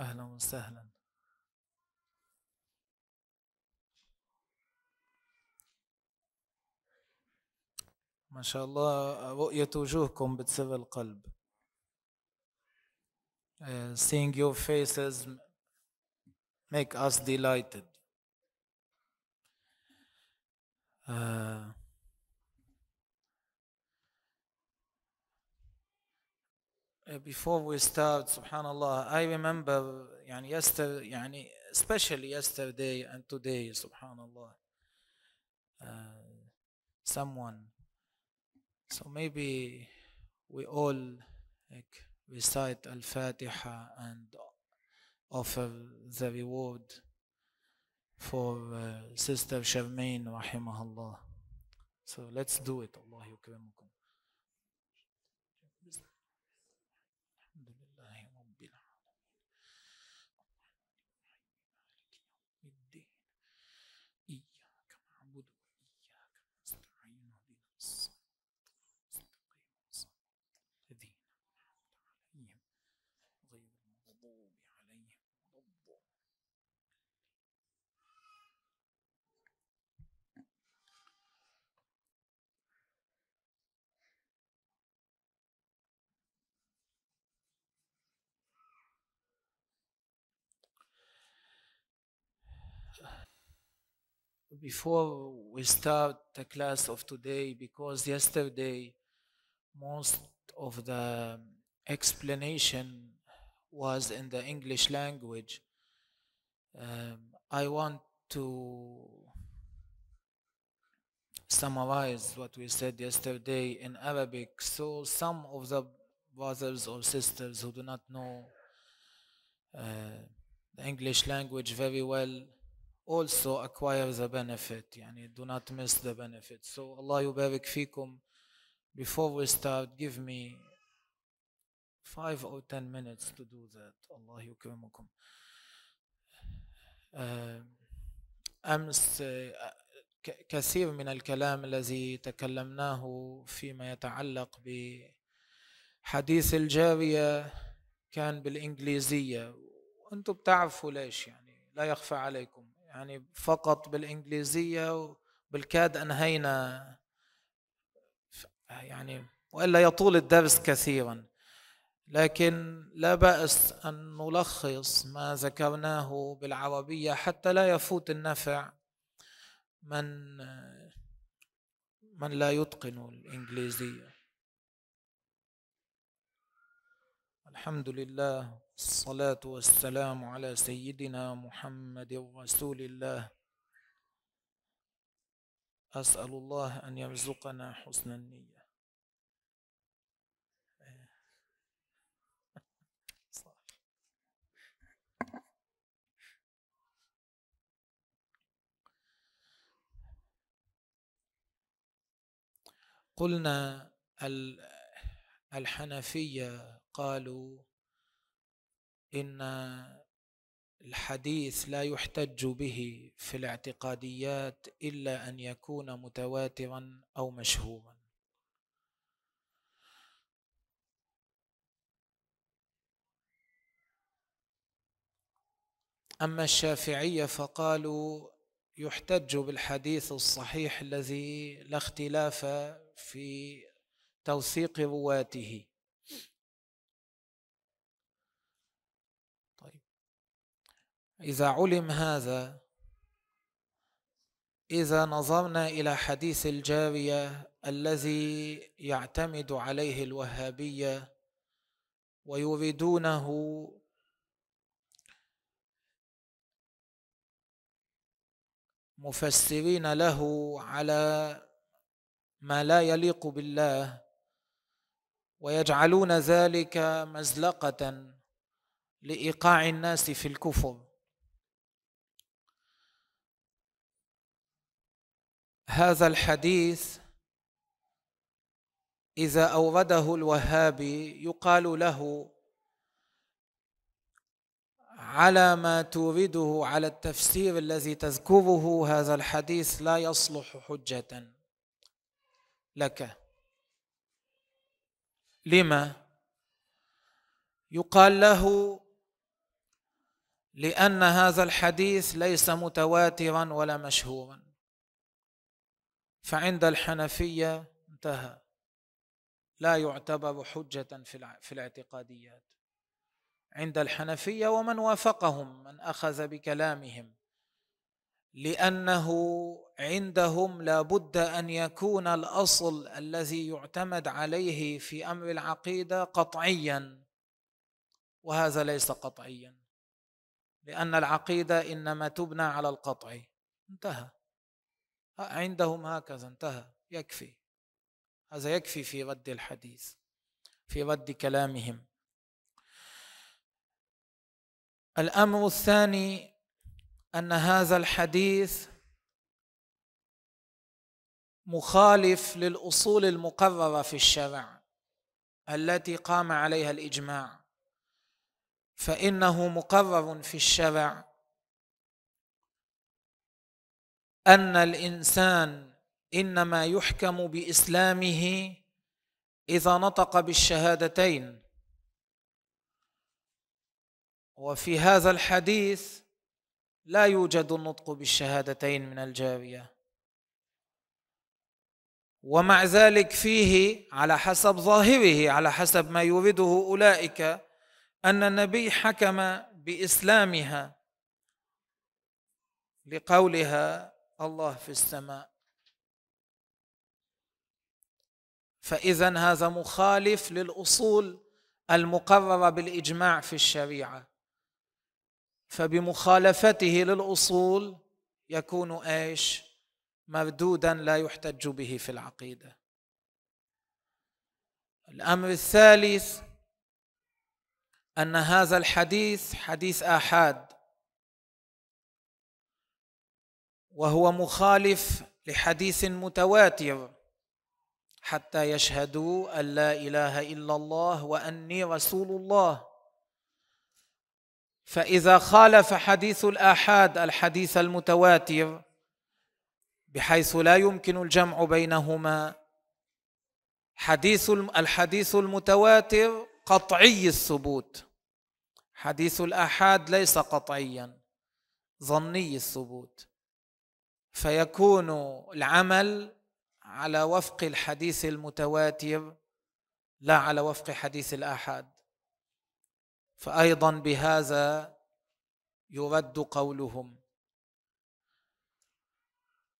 أهلا وسهلا ما شاء الله رؤية وجوهكم بتسر القلب uh, seeing your faces make us delighted uh, Uh, before we start, subhanallah, I remember يعني yesterday, يعني especially yesterday and today, subhanallah, uh, someone. So maybe we all like, recite Al-Fatiha and offer the reward for uh, Sister Sharmain, rahimahullah. So let's do it. Allah yukrimukum. before we start the class of today, because yesterday most of the explanation was in the English language, um, I want to summarize what we said yesterday in Arabic. So some of the brothers or sisters who do not know uh, the English language very well also acquire the benefit يعني do not miss the benefit so Allah يبارك فيكم before we start give me five or ten minutes to do that الله يكرمكم أمس كثير من الكلام الذي تكلمناه فيما يتعلق بحديث الجارية كان بالإنجليزية وأنتم بتعرفوا ليش يعني لا يخفى عليكم يعني فقط بالإنجليزية وبالكاد أنهينا يعني وإلا يطول الدرس كثيرا لكن لا بأس أن نلخص ما ذكرناه بالعربية حتى لا يفوت النفع من من لا يتقن الإنجليزية الحمد لله الصلاة والسلام على سيدنا محمد رسول الله أسأل الله أن يرزقنا حسن النية قلنا الحنفيه قالوا ان الحديث لا يحتج به في الاعتقاديات الا ان يكون متواترا او مشهورا اما الشافعيه فقالوا يحتج بالحديث الصحيح الذي لا اختلاف في توثيق رواته إذا علم هذا إذا نظرنا إلى حديث الجارية الذي يعتمد عليه الوهابية ويريدونه مفسرين له على ما لا يليق بالله ويجعلون ذلك مزلقة لإيقاع الناس في الكفر هذا الحديث إذا أورده الوهابي يقال له على ما تورده على التفسير الذي تذكره هذا الحديث لا يصلح حجة لك لما يقال له لأن هذا الحديث ليس متواترا ولا مشهورا فعند الحنفية انتهى لا يعتبر حجة في الاعتقاديات عند الحنفية ومن وافقهم من أخذ بكلامهم لأنه عندهم لابد أن يكون الأصل الذي يعتمد عليه في أمر العقيدة قطعيا وهذا ليس قطعيا لأن العقيدة إنما تبنى على القطع انتهى عندهم هكذا انتهى يكفي هذا يكفي في رد الحديث في رد كلامهم الامر الثاني ان هذا الحديث مخالف للاصول المقرره في الشرع التي قام عليها الاجماع فانه مقرر في الشرع ان الانسان انما يحكم باسلامه اذا نطق بالشهادتين وفي هذا الحديث لا يوجد النطق بالشهادتين من الجاريه ومع ذلك فيه على حسب ظاهره على حسب ما يريده اولئك ان النبي حكم باسلامها لقولها الله في السماء فاذا هذا مخالف للاصول المقرره بالاجماع في الشريعه فبمخالفته للاصول يكون ايش مردودا لا يحتج به في العقيده الامر الثالث ان هذا الحديث حديث احاد وهو مخالف لحديث متواتر حتى يشهدوا ان لا اله الا الله واني رسول الله فاذا خالف حديث الاحاد الحديث المتواتر بحيث لا يمكن الجمع بينهما حديث الحديث المتواتر قطعي الثبوت حديث الاحاد ليس قطعيا ظني الثبوت فيكون العمل على وفق الحديث المتواتر لا على وفق حديث الآحاد فأيضا بهذا يرد قولهم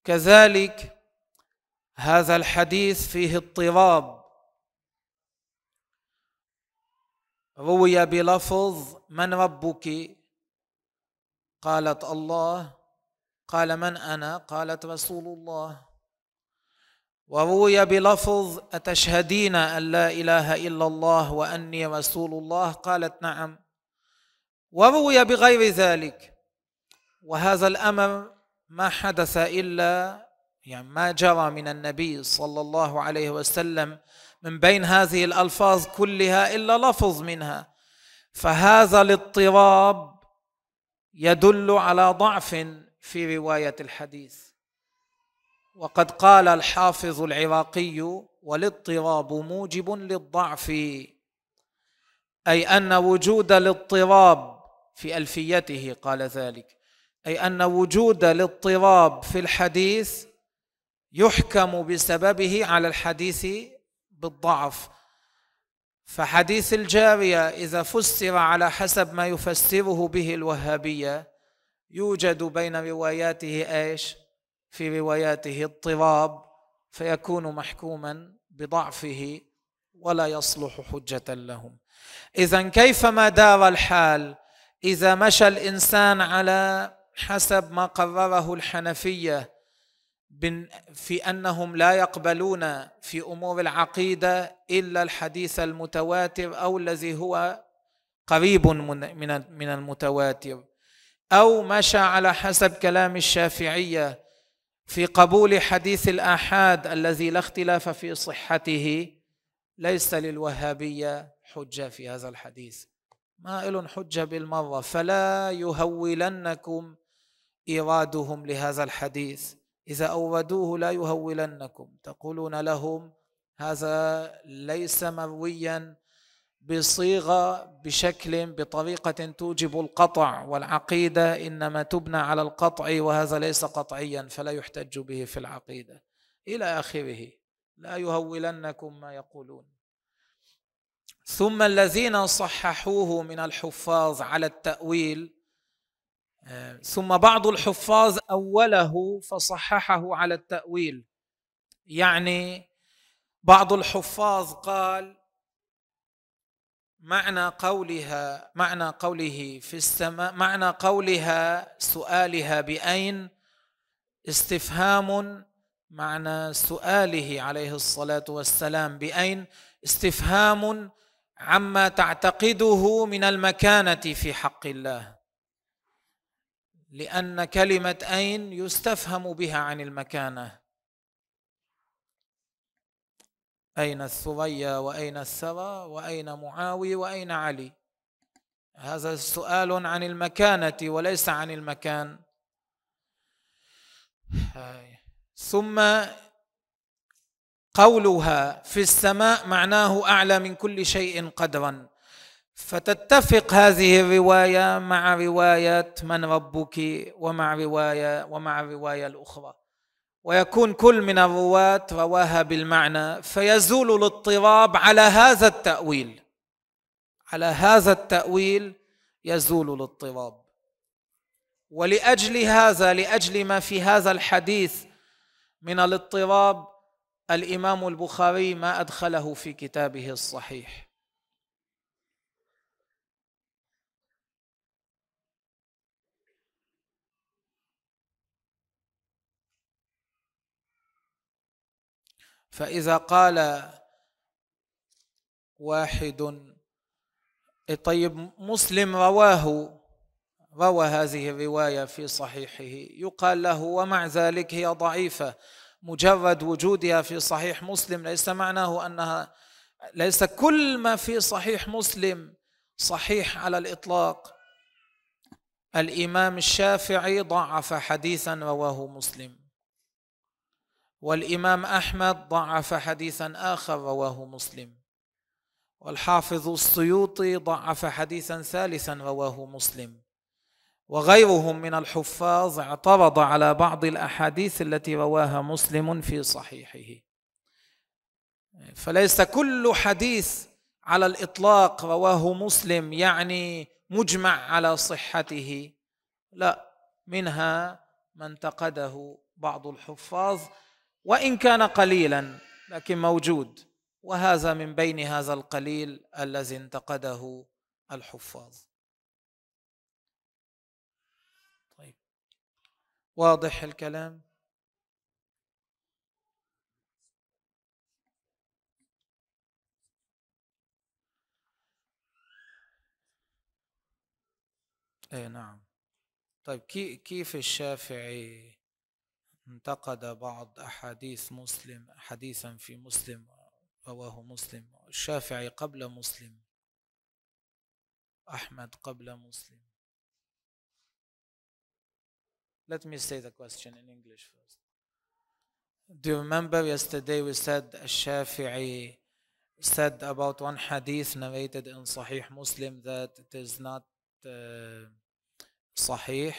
كذلك هذا الحديث فيه اضطراب روي بلفظ من ربك قالت الله قال من انا قالت رسول الله وروي بلفظ اتشهدين ان لا اله الا الله واني رسول الله قالت نعم وروي بغير ذلك وهذا الامر ما حدث الا يعني ما جرى من النبي صلى الله عليه وسلم من بين هذه الالفاظ كلها الا لفظ منها فهذا الاضطراب يدل على ضعف في روايه الحديث وقد قال الحافظ العراقي والاضطراب موجب للضعف اي ان وجود الاضطراب في الفيته قال ذلك اي ان وجود الاضطراب في الحديث يحكم بسببه على الحديث بالضعف فحديث الجاريه اذا فسر على حسب ما يفسره به الوهابيه يوجد بين رواياته ايش في رواياته اضطراب فيكون محكوما بضعفه ولا يصلح حجه لهم اذا كيفما دار الحال اذا مشى الانسان على حسب ما قرره الحنفيه في انهم لا يقبلون في امور العقيده الا الحديث المتواتر او الذي هو قريب من من المتواتر أو مشى على حسب كلام الشافعية في قبول حديث الآحاد الذي لا اختلاف في صحته ليس للوهابية حجة في هذا الحديث ما إلن حجة بالمرة فلا يهولنكم إيرادهم لهذا الحديث إذا أوردوه لا يهولنكم تقولون لهم هذا ليس مرويا بصيغه بشكل بطريقه توجب القطع والعقيده انما تبنى على القطع وهذا ليس قطعيا فلا يحتج به في العقيده الى اخره لا يهولنكم ما يقولون ثم الذين صححوه من الحفاظ على التاويل ثم بعض الحفاظ اوله فصححه على التاويل يعني بعض الحفاظ قال معنى قولها معنى قوله في السماء معنى قولها سؤالها بأين استفهام معنى سؤاله عليه الصلاة والسلام بأين استفهام عما تعتقده من المكانة في حق الله لأن كلمة أين يستفهم بها عن المكانة أين الثريا وأين الثرى وأين معاوية وأين علي هذا سؤال عن المكانة وليس عن المكان ثم قولها في السماء معناه أعلى من كل شيء قدرا فتتفق هذه الرواية مع رواية من ربك ومع رواية ومع الرواية الأخرى ويكون كل من الرواة رواها بالمعنى فيزول الاضطراب على هذا التأويل على هذا التأويل يزول الاضطراب ولأجل هذا لأجل ما في هذا الحديث من الاضطراب الإمام البخاري ما أدخله في كتابه الصحيح فإذا قال واحد إيه، طيب مسلم رواه روى هذه الرواية في صحيحه يقال له ومع ذلك هي ضعيفة مجرد وجودها في صحيح مسلم ليس معناه أنها ليس كل ما في صحيح مسلم صحيح على الإطلاق الإمام الشافعي ضعف حديثا رواه مسلم والإمام أحمد ضعف حديثا آخر رواه مسلم والحافظ السيوطي ضعف حديثا ثالثا رواه مسلم وغيرهم من الحفاظ اعترض على بعض الأحاديث التي رواها مسلم في صحيحه فليس كل حديث على الإطلاق رواه مسلم يعني مجمع على صحته لا منها ما انتقده بعض الحفاظ وان كان قليلا لكن موجود وهذا من بين هذا القليل الذي انتقده الحفاظ طيب واضح الكلام اي نعم طيب كيف الشافعي انتقد بعض أحاديث مسلم حديثا في مسلم رواه مسلم الشافعي قبل مسلم أحمد qabla مسلم Let me say the question in English first. Do you remember yesterday we said Shafi'i said about one hadith narrated in Sahih Muslim that it is not uh, Sahih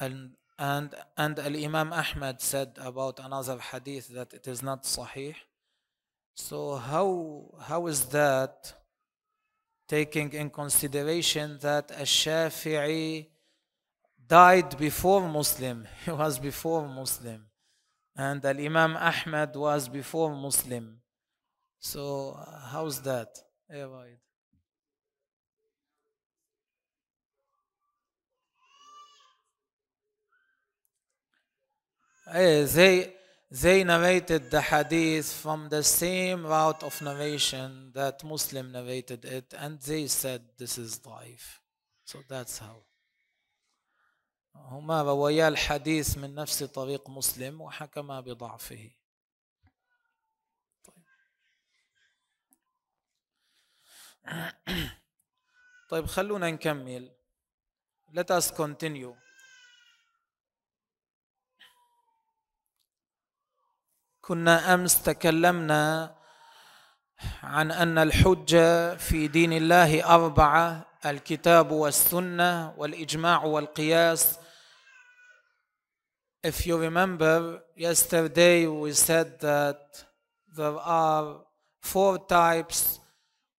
and And, and Al-Imam Ahmad said about another hadith that it is not sahih. So how, how is that taking in consideration that a shafii died before Muslim. He was before Muslim. And Al-Imam Ahmad was before Muslim. So how's that? Yeah, right. They, they narrated the hadith from the same route of narration that Muslim narrated it, and they said this is ضعيف. So that's how. هما رويا الحديث من نفس طريق مسلم وحكما بضعفه. طيب خلونا نكمل let us continue كنا امس تكلمنا عن ان الحجه في دين الله اربعه الكتاب والسنه والاجماع والقياس If you remember, yesterday we said that there are four types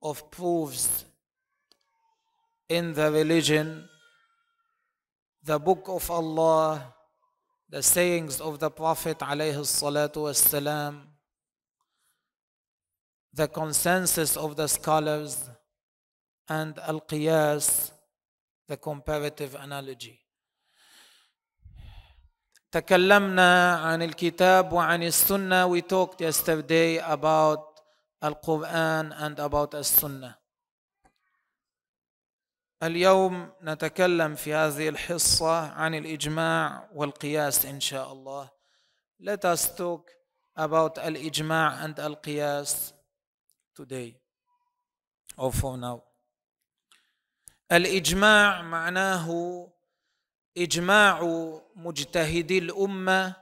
of proofs in the religion the book of Allah, the sayings of the Prophet والسلام, the consensus of the scholars, and Al-Qiyas, the comparative analogy. تكلمنا عن الكتاب وعن السنة we talked yesterday about Al-Quran and about As-Sunnah اليوم نتكلم في هذه الحصة عن الإجماع والقياس إن شاء الله Let us talk about الإجماع and القياس today or for now الإجماع معناه إجماع مجتهدي الأمة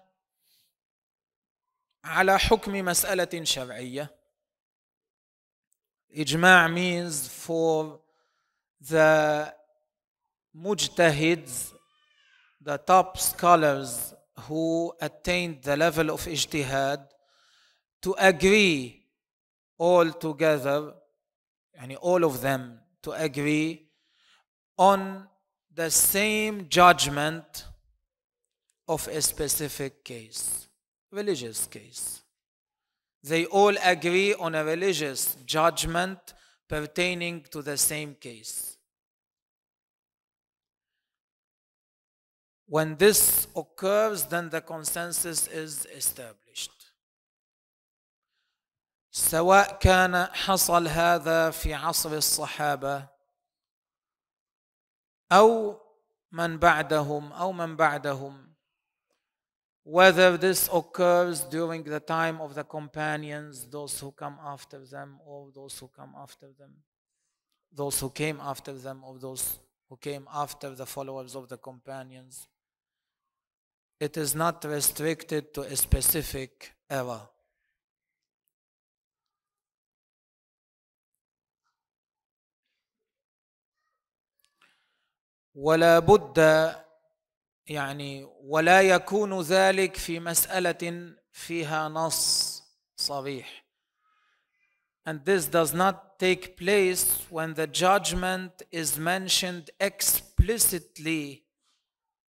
على حكم مسألة شرعية إجماع means for the mujtahids, the top scholars who attained the level of ijtihad, to agree all together, and all of them to agree on the same judgment of a specific case, religious case. They all agree on a religious judgment pertaining to the same case. When this occurs, then the consensus is established. سواء كان حصل هذا في عصر الصحابة أو من بعدهم أو من بعدهم whether this occurs during the time of the companions, those who come after them, or those who come after them, those who came after them, or those who came after the followers of the companions. It is not restricted to a specific era. ولا بد يعني ولا يكون ذلك في مسألة فيها نص صريح And this does not take place when the judgment is mentioned explicitly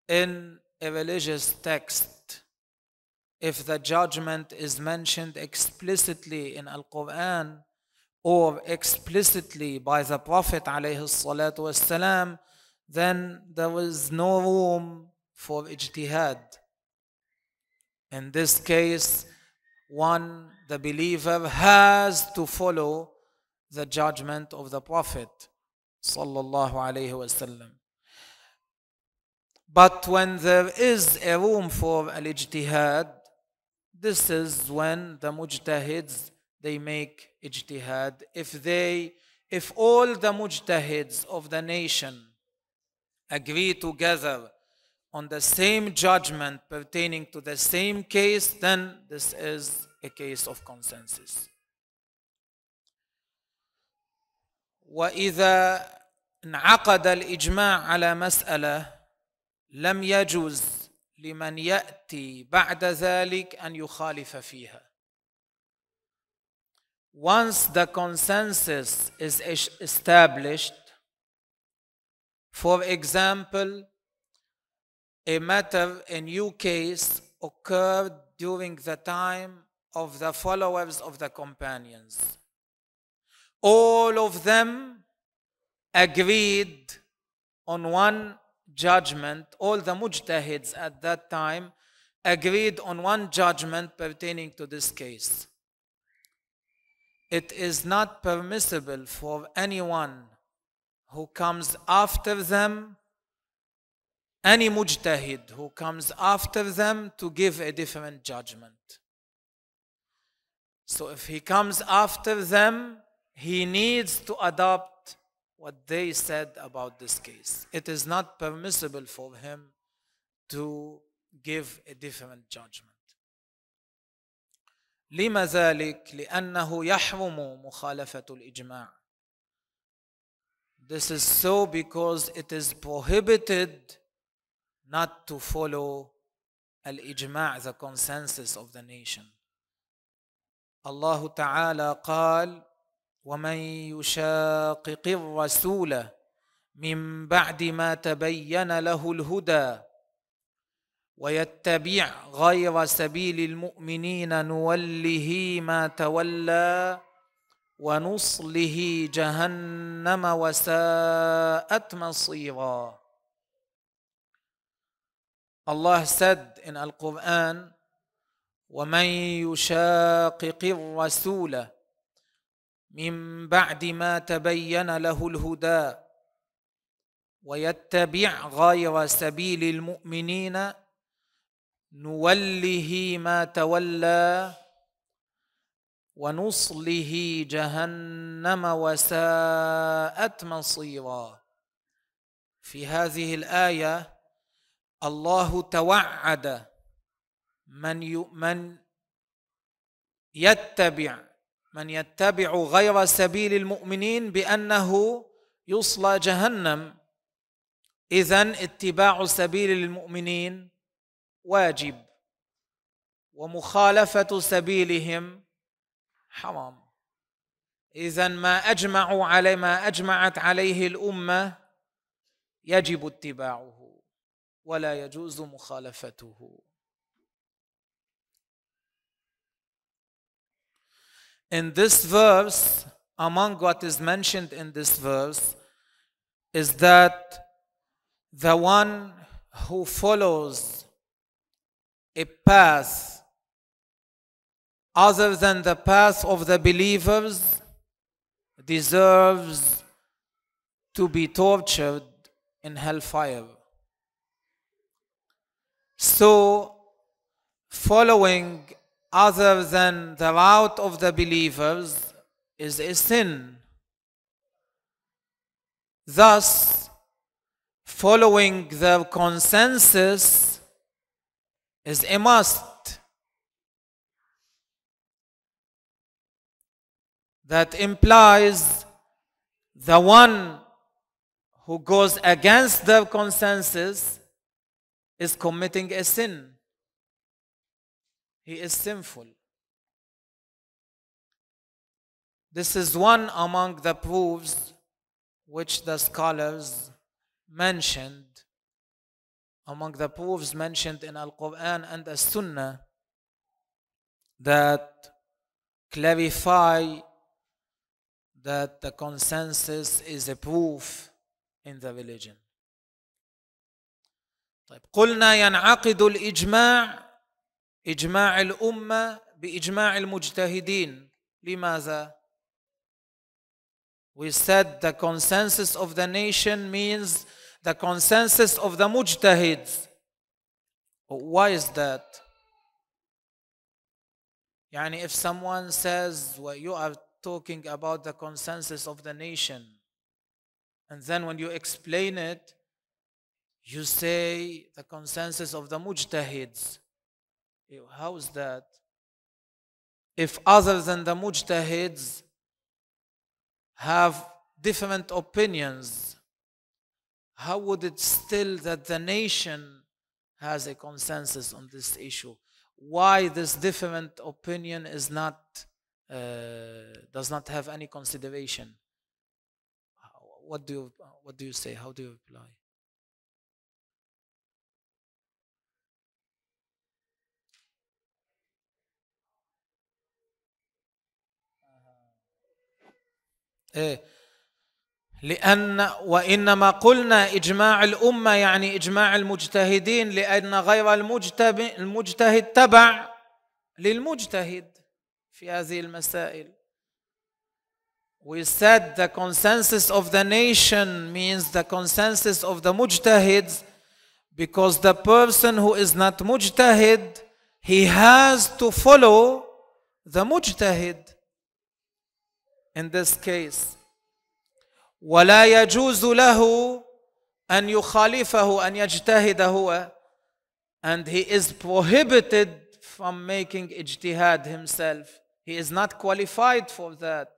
in a religious text. If the judgment is mentioned explicitly in Al Quran or explicitly by the Prophet, والسلام, then there is no room for ijtihad. In this case, one, the believer, has to follow the judgment of the Prophet sallallahu wasallam. But when there is a room for al-ijtihad, this is when the mujtahids, they make ijtihad. If they, if all the mujtahids of the nation agree together on the same judgment pertaining to the same case, then this is a case of consensus. وإذا انعقد الإجماع على مسألة لم يجوز لمن يأتي بعد ذلك أن يخالف فيها. Once the consensus is established, for example, a matter in case occurred during the time of the followers of the companions. All of them agreed on one judgment, all the mujtahids at that time agreed on one judgment pertaining to this case. It is not permissible for anyone who comes after them any mujtahid who comes after them to give a different judgment. So if he comes after them, he needs to adopt what they said about this case. It is not permissible for him to give a different judgment. لما ذلك؟ لأنه يحرم مخالفة الإجماع. This is so because it is prohibited not to follow الإجماع the consensus of the nation الله تعالى قال ومن يشاقق الرسول من بعد ما تبين له الهدى ويتبع غير سبيل المؤمنين نوله ما تولى ونصله جهنم وساءت مصيرا الله سد إن القرآن ومن يشاقق الرسول من بعد ما تبين له الهدى ويتبع غير سبيل المؤمنين نوله ما تولى ونصله جهنم وساءت مصيرا في هذه الايه الله توعد من من يتبع من يتبع غير سبيل المؤمنين بانه يصلى جهنم اذا اتباع سبيل المؤمنين واجب ومخالفه سبيلهم حرام اذا ما اجمعوا على ما اجمعت عليه الامه يجب اتباعه ولا يجوز مخالفته In this verse, among what is mentioned in this verse, is that the one who follows a path other than the path of the believers deserves to be tortured in hellfire. So, following other than the route of the believers is a sin. Thus, following the consensus is a must. That implies the one who goes against the consensus is committing a sin. He is sinful. This is one among the proofs which the scholars mentioned, among the proofs mentioned in Al Quran and the Sunnah that clarify that the consensus is a proof in the religion. طيب قلنا ينعقد الإجماع إجماع الأمة بإجماع المجتهدين لماذا؟ We said the consensus of the nation means the consensus of the mujtahids. Why is that? يعني if someone says well, you are talking about the consensus of the nation and then when you explain it You say the consensus of the mujtahids. How is that? If other than the mujtahids have different opinions, how would it still that the nation has a consensus on this issue? Why this different opinion is not uh, does not have any consideration? What do you what do you say? How do you reply? لأن وإنما قلنا إجماع الأمة يعني إجماع المجتهدين لأن غير المجتهد تبع للمجتهد في هذه المسائل We said the consensus of the nation means the consensus of the mujtahids because the person who is not mujtahid he has to follow the mujtahid in this case ولا يجوز له أن يخالفه أن يجتهد هو and he is prohibited from making اجتهاد himself he is not qualified for that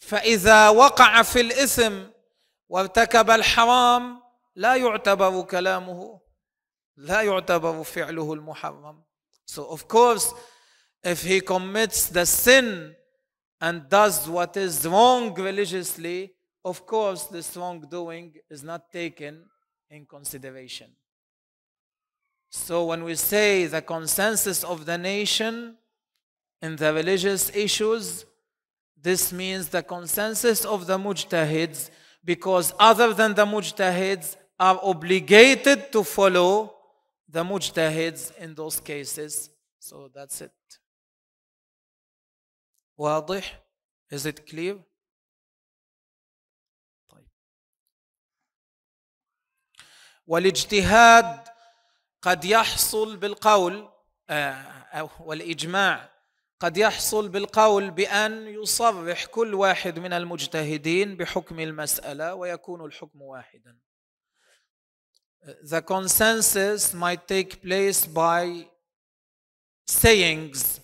فإذا وقع في الإثم وارتكب الحرام لا يعتبر كلامه لا يعتبر فعله المحرم so of course if he commits the sin and does what is wrong religiously, of course, this wrongdoing is not taken in consideration. So when we say the consensus of the nation in the religious issues, this means the consensus of the mujtahids because other than the mujtahids are obligated to follow the mujtahids in those cases. So that's it. واضح is it clear طيب والاجتهاد قد يحصل بالقول أو آه، آه، والإجماع قد يحصل بالقول بأن يصرح كل واحد من المجتهدين بحكم المسألة ويكون الحكم واحدا The consensus might take place by sayings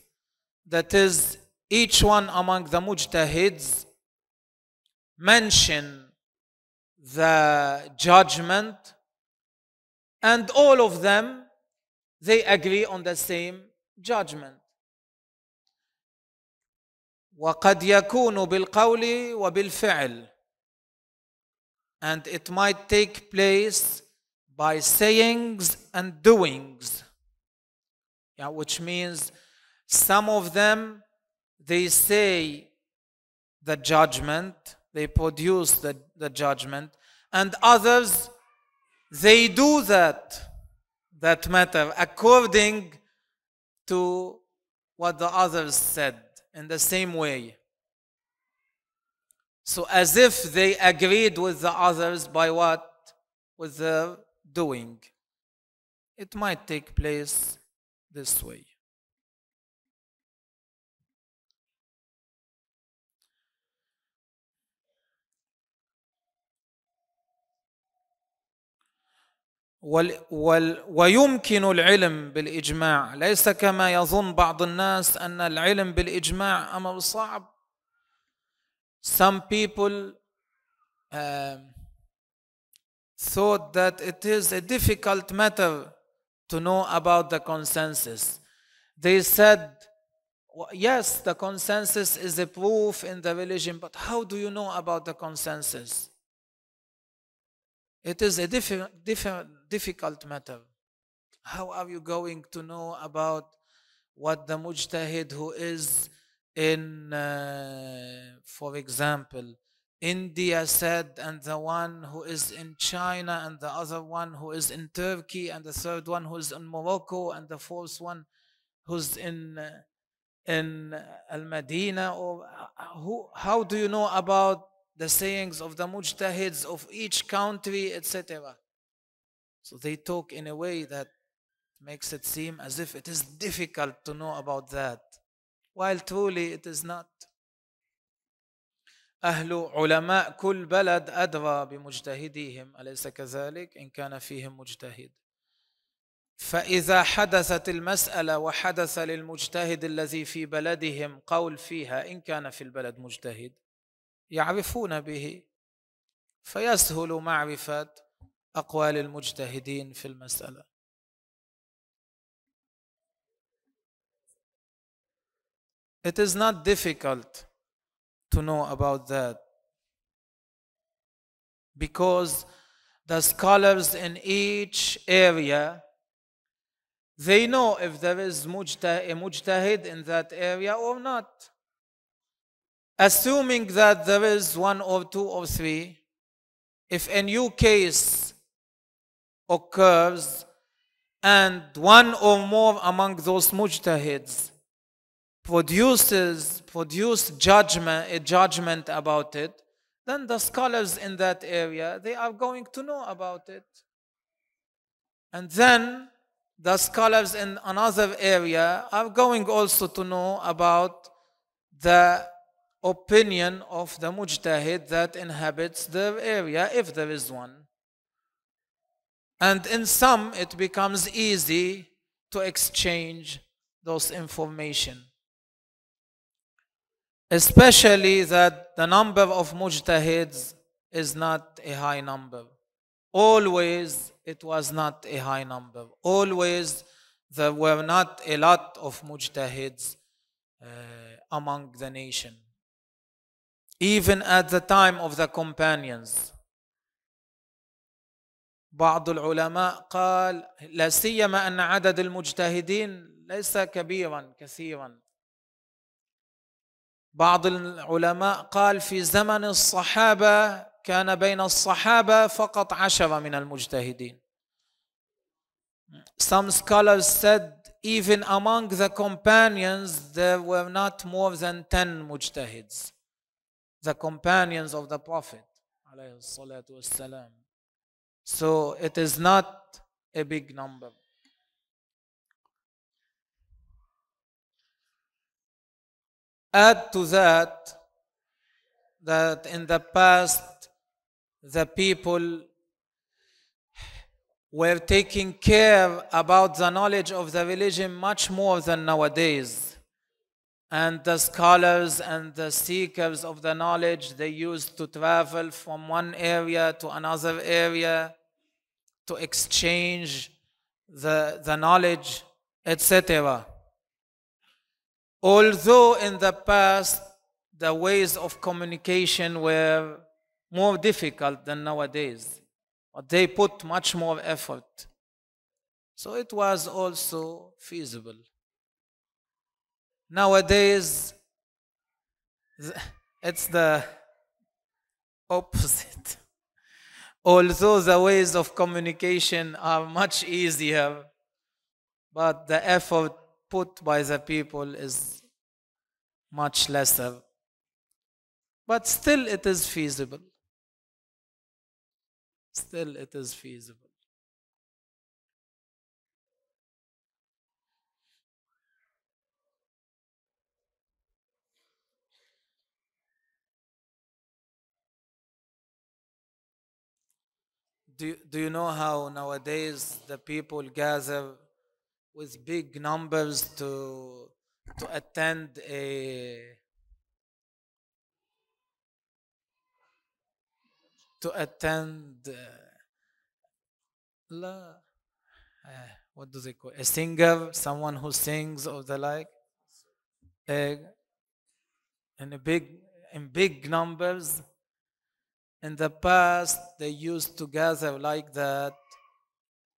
that is each one among the mujtahids mention the judgment and all of them they agree on the same judgment وقد يكون بالقول وبالفعل and it might take place by sayings and doings yeah, which means some of them they say the judgment, they produce the, the judgment, and others, they do that, that matter according to what the others said in the same way. So as if they agreed with the others by what? With their doing. It might take place this way. وال وال ويمكن العلم بالإجماع ليس كما يظن بعض الناس أن العلم بالإجماع أمر صعب some people uh, thought that it is a difficult matter to know about the consensus they said yes the consensus is a proof in the religion but how do you know about the consensus it is a different different difficult matter. How are you going to know about what the mujtahid who is in, uh, for example, India said, and the one who is in China, and the other one who is in Turkey, and the third one who is in Morocco, and the fourth one who's in uh, in uh, Al Madina, or uh, who? How do you know about the sayings of the mujtahids of each country, etc.? So they talk in a way that makes it seem as if it is difficult to know about that, while truly it is not. أهل علماء كل بلد أدرى بمجتهديهم أليس كذلك إن كان فيهم مجتهد فإذا حدثت المسألة وحدث للمجتهد الذي في بلدهم قول فيها إن كان في البلد مجتهد يعرفون به فيسهل معرفة أقوال المجتهدين في المسألة It is not difficult to know about that because the scholars in each area they know if there is a mujtahid in that area or not. Assuming that there is one or two or three, if a new case occurs and one or more among those mujtahids produces produce judgment a judgment about it then the scholars in that area they are going to know about it and then the scholars in another area are going also to know about the opinion of the mujtahid that inhabits their area if there is one and in some, it becomes easy to exchange those information. Especially that the number of mujtahids is not a high number. Always it was not a high number. Always there were not a lot of mujtahids uh, among the nation. Even at the time of the companions, بعض العلماء قال لا سيما ان عدد المجتهدين ليس كبيرا كثيرا بعض العلماء قال في زمن الصحابه كان بين الصحابه فقط عشره من المجتهدين some scholars said even among the companions there were not more than 10 mujtahids the companions of the prophet عليه الصلاه والسلام So it is not a big number. Add to that that in the past the people were taking care about the knowledge of the religion much more than nowadays. And the scholars and the seekers of the knowledge, they used to travel from one area to another area to exchange the, the knowledge, etc. Although in the past the ways of communication were more difficult than nowadays, but they put much more effort. So it was also feasible. Nowadays, it's the opposite. Although the ways of communication are much easier, but the effort put by the people is much lesser. But still, it is feasible. Still, it is feasible. do, do you know how nowadays the people gather with big numbers to to attend a to attend uh, la, uh, what does it call a singer someone who sings or the like uh, in a big in big numbers in the past, they used to gather like that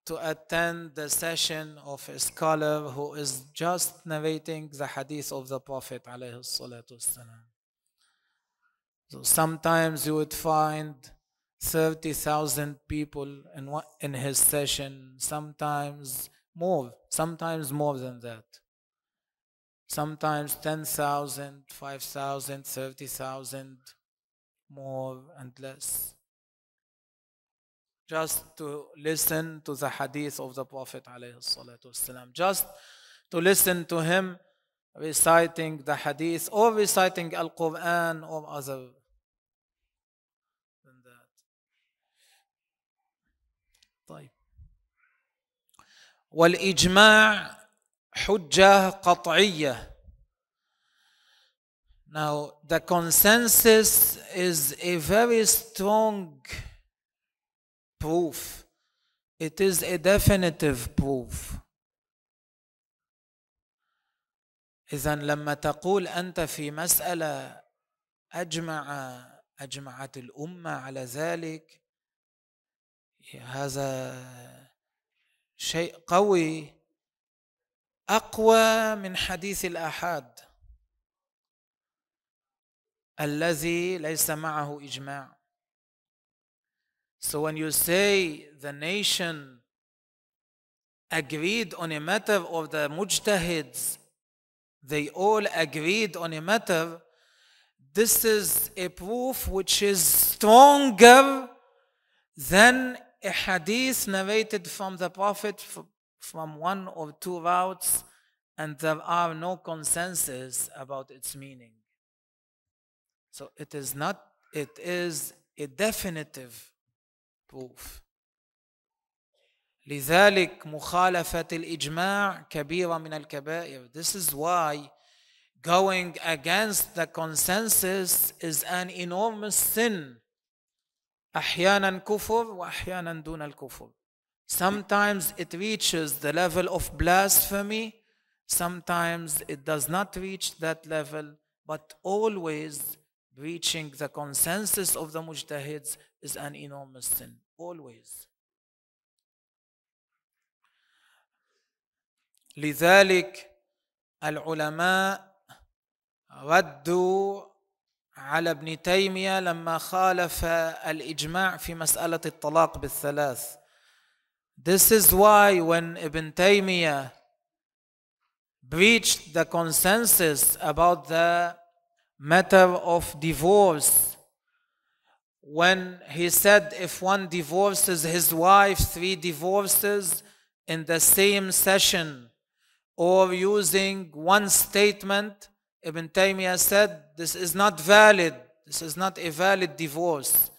to attend the session of a scholar who is just narrating the hadith of the Prophet So sometimes you would find 30,000 people in, one, in his session, sometimes more, sometimes more than that. Sometimes 10,000, 5,000, 30,000. more and less. Just to listen to the hadith of the Prophet just to listen to him reciting the hadith or reciting Al Quran or other than that. والإجماع حجة قطعية Now, the consensus is a very strong proof. It is a definitive proof. إذا لما تقول أنت في مسألة أجمع أجمعت الأمة على ذلك هذا شيء قوي أقوى من حديث الآحاد الذي ليس معه إجماع So when you say the nation agreed on a matter of the mujtahids, they all agreed on a matter, this is a proof which is stronger than a hadith narrated from the Prophet from one or two routes and there are no consensus about its meaning. So it is not, it is a definitive proof. لذلك مخالفة الإجماع كبيرة من الكبائر. This is why going against the consensus is an enormous sin. أحيانا كفر وأحيانا دون الكفر. Sometimes it reaches the level of blasphemy, sometimes it does not reach that level, but always breaching the consensus of the mujtahids is an enormous sin, always. لذلك العلماء ردوا على ابن تيميه لما خالف الاجماع في مساله الطلاق بالثلاث. This is why when Ibn Taymiyyah breached the consensus about the matter of divorce when he said if one divorces his wife three divorces in the same session or using one statement ibn taymiyyah said this is not valid this is not a valid divorce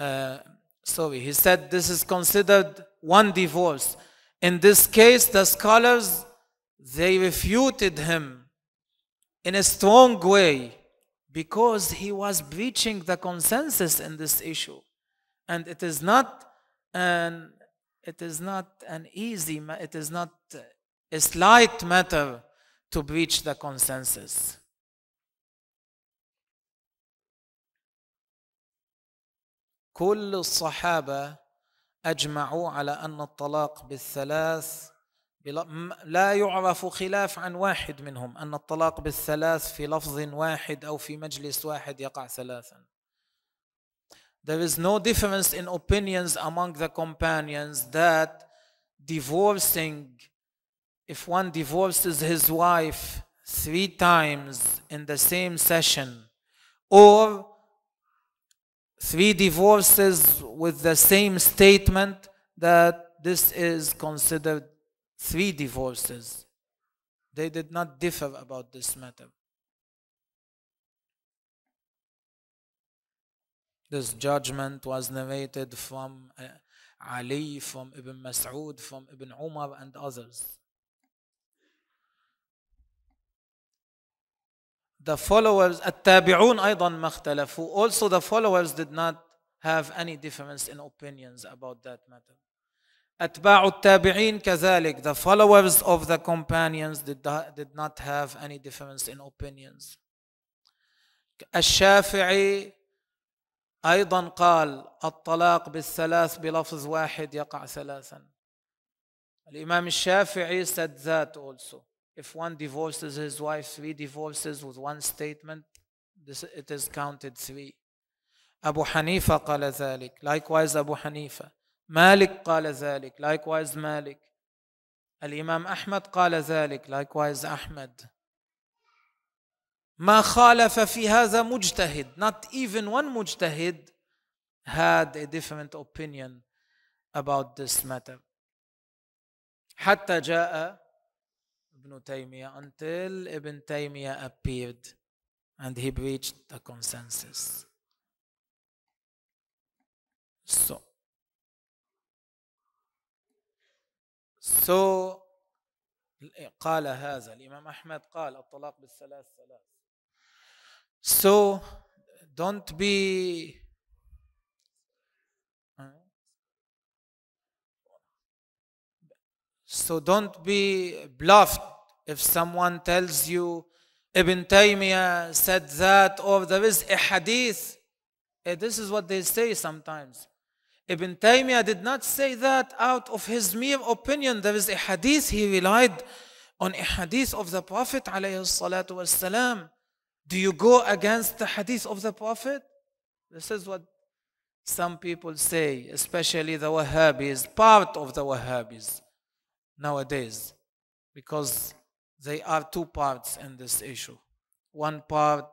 uh, sorry he said this is considered one divorce in this case the scholars they refuted him in a strong way because he was breaching the consensus in this issue. And it is not an, it is not an easy, it is not a slight matter to breach the consensus. كل الصحابة أجمعوا على أن الطلاق بالثلاث لا يعرف خلاف عن واحد منهم أن الطلاق بالثلاث في لفظ واحد أو في مجلس واحد يقع ثلاثا There is no difference in opinions among the companions that divorcing, if one divorces his wife three times in the same session, or three divorces with the same statement, that this is considered three divorces. They did not differ about this matter. This judgment was narrated from uh, Ali, from Ibn Mas'ud, from Ibn Umar, and others. The followers, التابعون أيضا ما اختلفوا. Also the followers did not have any difference in opinions about that matter. أتباع التابعين كذلك the followers of the companions did, did not have any difference in opinions الشافعي أيضا قال الطلاق بالثلاث بلفظ واحد يقع ثلاثا الإمام الشافعي said that also if one divorces his wife three divorces with one statement this, it is counted three أبو حنيفة قال ذلك likewise أبو حنيفة مالك قال ذلك likewise مالك الإمام أحمد قال ذلك likewise أحمد ما خالف في هذا مجتهد not even one مجتهد had a different opinion about this matter حتى جاء ابن تيمية until ابن تيمية appeared and he breached the consensus so So قال هذا الإمام أحمد قال الطلاق بالثلاث ثلاث So don't be So don't be bluffed if someone tells you Ibn Taymiyyah said that or there is a hadith. Eh, this is what they say sometimes. Ibn Taymiyyah did not say that out of his mere opinion. There is a hadith he relied on a hadith of the Prophet والسلام. Do you go against the hadith of the Prophet? This is what some people say, especially the Wahhabis, part of the Wahhabis nowadays, because they are two parts in this issue. One part,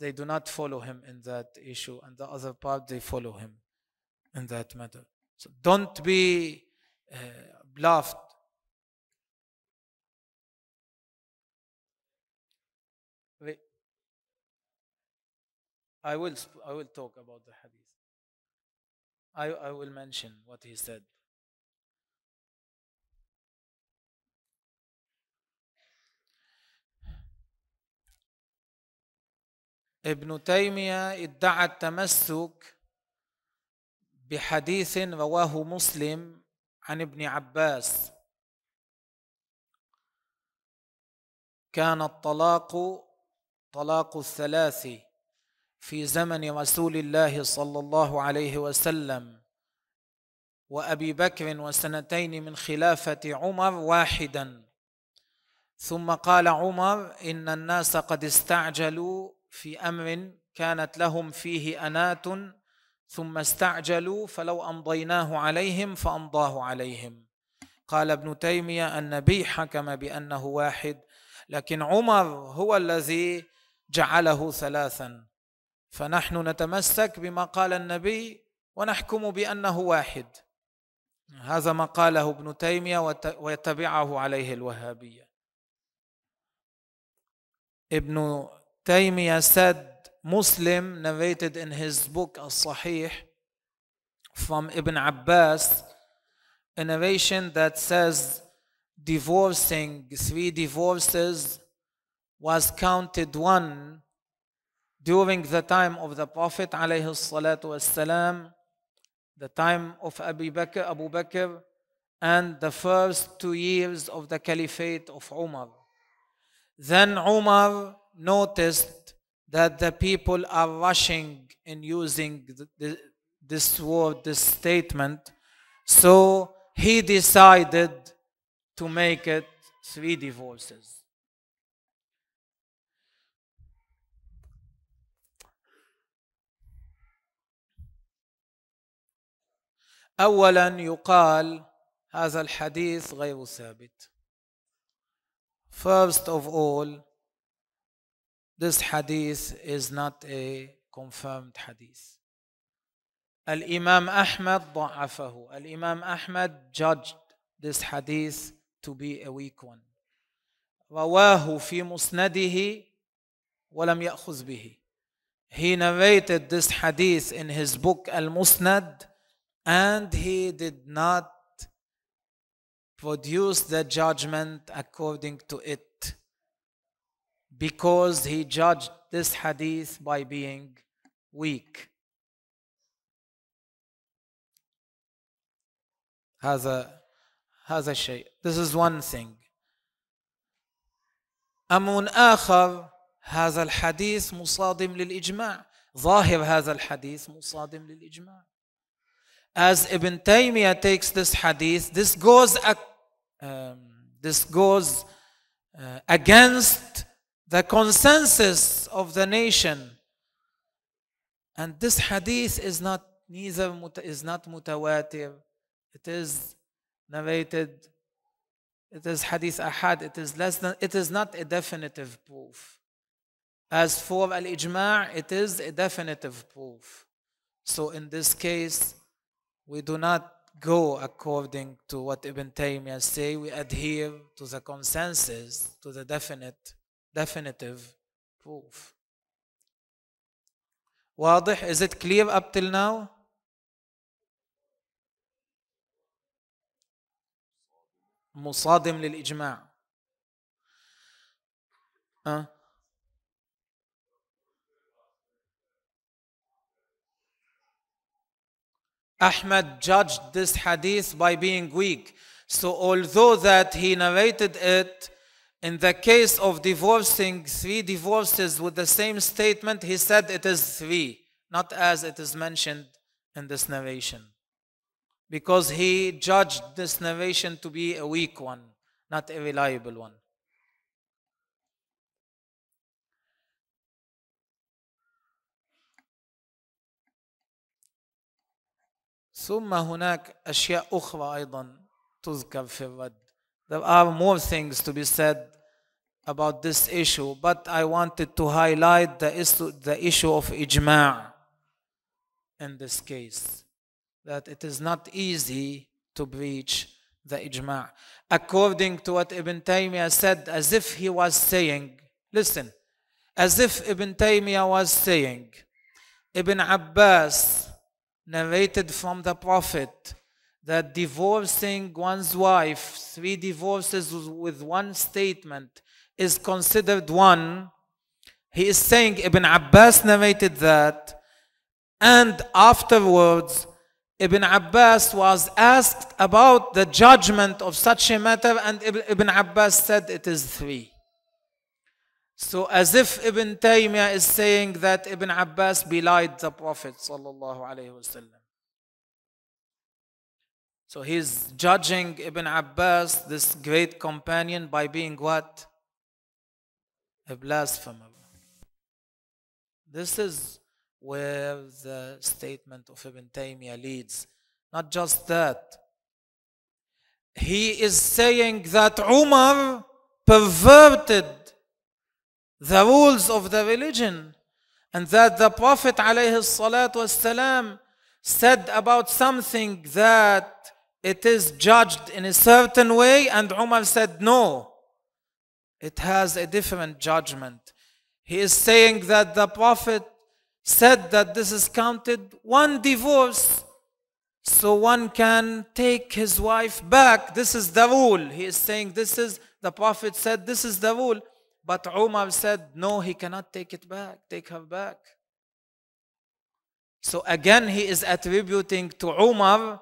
they do not follow him in that issue, and the other part, they follow him in that matter. So don't be uh, bluffed. I will, I will talk about the hadith. I, I will mention what he said. Ibn تيمية ادعى التمسك بحديث رواه مسلم عن ابن عباس كان الطلاق طلاق الثلاث في زمن رسول الله صلى الله عليه وسلم وأبي بكر وسنتين من خلافة عمر واحدا ثم قال عمر إن الناس قد استعجلوا في أمر كانت لهم فيه أنات ثم استعجلوا فلو امضيناه عليهم فامضاه عليهم قال ابن تيميه النبي حكم بانه واحد لكن عمر هو الذي جعله ثلاثا فنحن نتمسك بما قال النبي ونحكم بانه واحد هذا ما قاله ابن تيميه ويتبعه عليه الوهابيه ابن تيميه سد Muslim narrated in his book Al-Sahih from Ibn Abbas a narration that says divorcing three divorces was counted one during the time of the Prophet alayhi the time of Abu Bakr, Abu Bakr, and the first two years of the Caliphate of Umar. Then Umar noticed that the people are rushing in using the, this word, this statement. So he decided to make it three divorces. اولا يقال هذا الحديث غير ثابت First of all, this hadith is not a confirmed hadith. Al-Imam Ahmad ضعفه. Al-Imam Ahmad judged this hadith to be a weak one. رواه في مسنده ولم يأخذ به. He narrated this hadith in his book Al-Musnad and he did not produce the judgment according to it because he judged this hadith by being weak. هذا هذا الشيء. This is one thing. أمر آخر هذا الحديث مصادم للإجماع. ظاهر هذا الحديث مصادم للإجماع. As Ibn Taymiyyah takes this hadith, this goes um, this goes uh, against the consensus of the nation. And this hadith is not neither is not mutawatir. It is narrated. It is hadith ahad. It is less than. It is not a definitive proof. As for al ijma', it is a definitive proof. So in this case, we do not go according to what Ibn Taymiyyah say. We adhere to the consensus, to the definite definitive proof. واضح? Is it clear up till now? مصادم للإجماع. أه؟ Ahmad judged this hadith by being weak. So although that he narrated it in the case of divorcing three divorces with the same statement, he said it is three, not as it is mentioned in this narration. Because he judged this narration to be a weak one, not a reliable one. ثم هناك أشياء أخرى أيضا تذكر في الرد there are more things to be said about this issue, but I wanted to highlight the issue, the issue of ijma' in this case, that it is not easy to breach the ijma' according to what Ibn Taymiyyah said, as if he was saying, listen, as if Ibn Taymiyyah was saying, Ibn Abbas narrated from the Prophet that divorcing one's wife, three divorces with one statement, is considered one, he is saying, Ibn Abbas narrated that, and afterwards, Ibn Abbas was asked about the judgment of such a matter, and Ibn Abbas said it is three. So, as if Ibn Taymiyyah is saying that Ibn Abbas belied the Prophet. So he's judging Ibn Abbas, this great companion, by being what? A blasphemer. This is where the statement of Ibn Taymiyyah leads. Not just that. He is saying that Umar perverted the rules of the religion and that the Prophet alayhi said about something that it is judged in a certain way, and Umar said, No, it has a different judgment. He is saying that the Prophet said that this is counted one divorce, so one can take his wife back. This is the rule. He is saying, This is the Prophet said, This is the rule. But Umar said, No, he cannot take it back, take her back. So again, he is attributing to Umar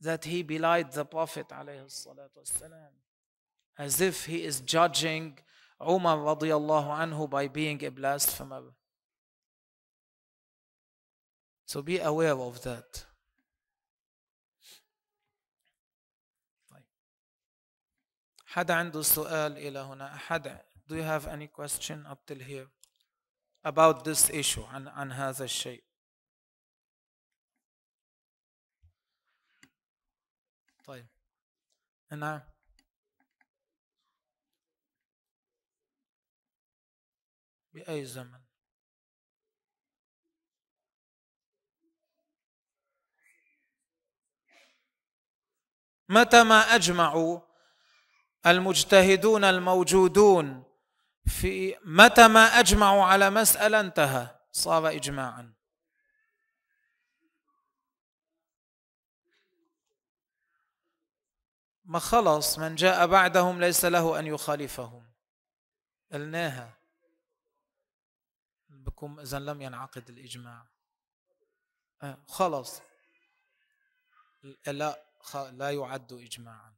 that he belied the Prophet والسلام, as if he is judging Umar radiallahu by being a blasphemer. So be aware of that. حدا عنده سؤال إلى هنا حدا do you have any question up till here about this issue عن, عن هذا الشيء طيب نعم بأي زمن متى ما أجمعوا المجتهدون الموجودون في متى ما أجمعوا على مسألة انتهى صار إجماعاً ما خلص من جاء بعدهم ليس له أن يخالفهم قلناها بكم إذا لم ينعقد الإجماع خلص لا لا يعد إجماعا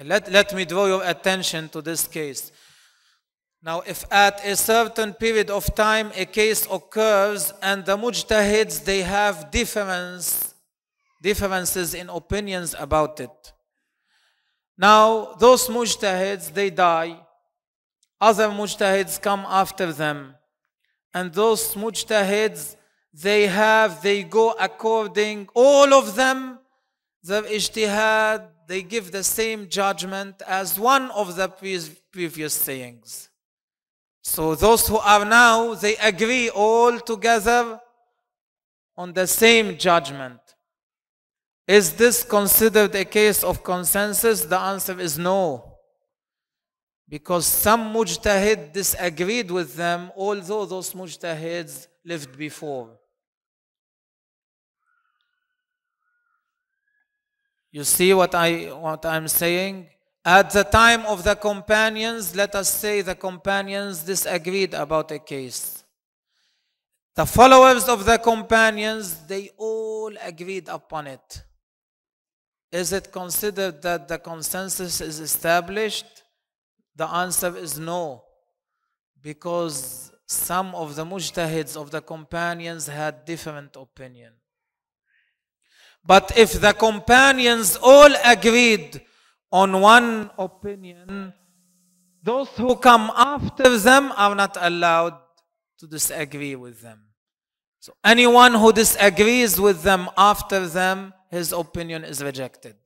let let me draw your attention to this case Now, if at a certain period of time a case occurs and the mujtahids they have difference, differences in opinions about it, Now, those mujtahids, they die. Other mujtahids come after them. And those mujtahids, they have, they go according, all of them, the ijtihad, they give the same judgment as one of the previous sayings. So those who are now, they agree all together on the same judgment. Is this considered a case of consensus? The answer is no. Because some mujtahid disagreed with them, although those mujtahids lived before. You see what, I, what I'm saying? At the time of the companions, let us say the companions disagreed about a case. The followers of the companions, they all agreed upon it. Is it considered that the consensus is established? The answer is no, because some of the mujtahids of the companions had different opinion. But if the companions all agreed on one opinion, those who come after them are not allowed to disagree with them. So anyone who disagrees with them after them his opinion is rejected.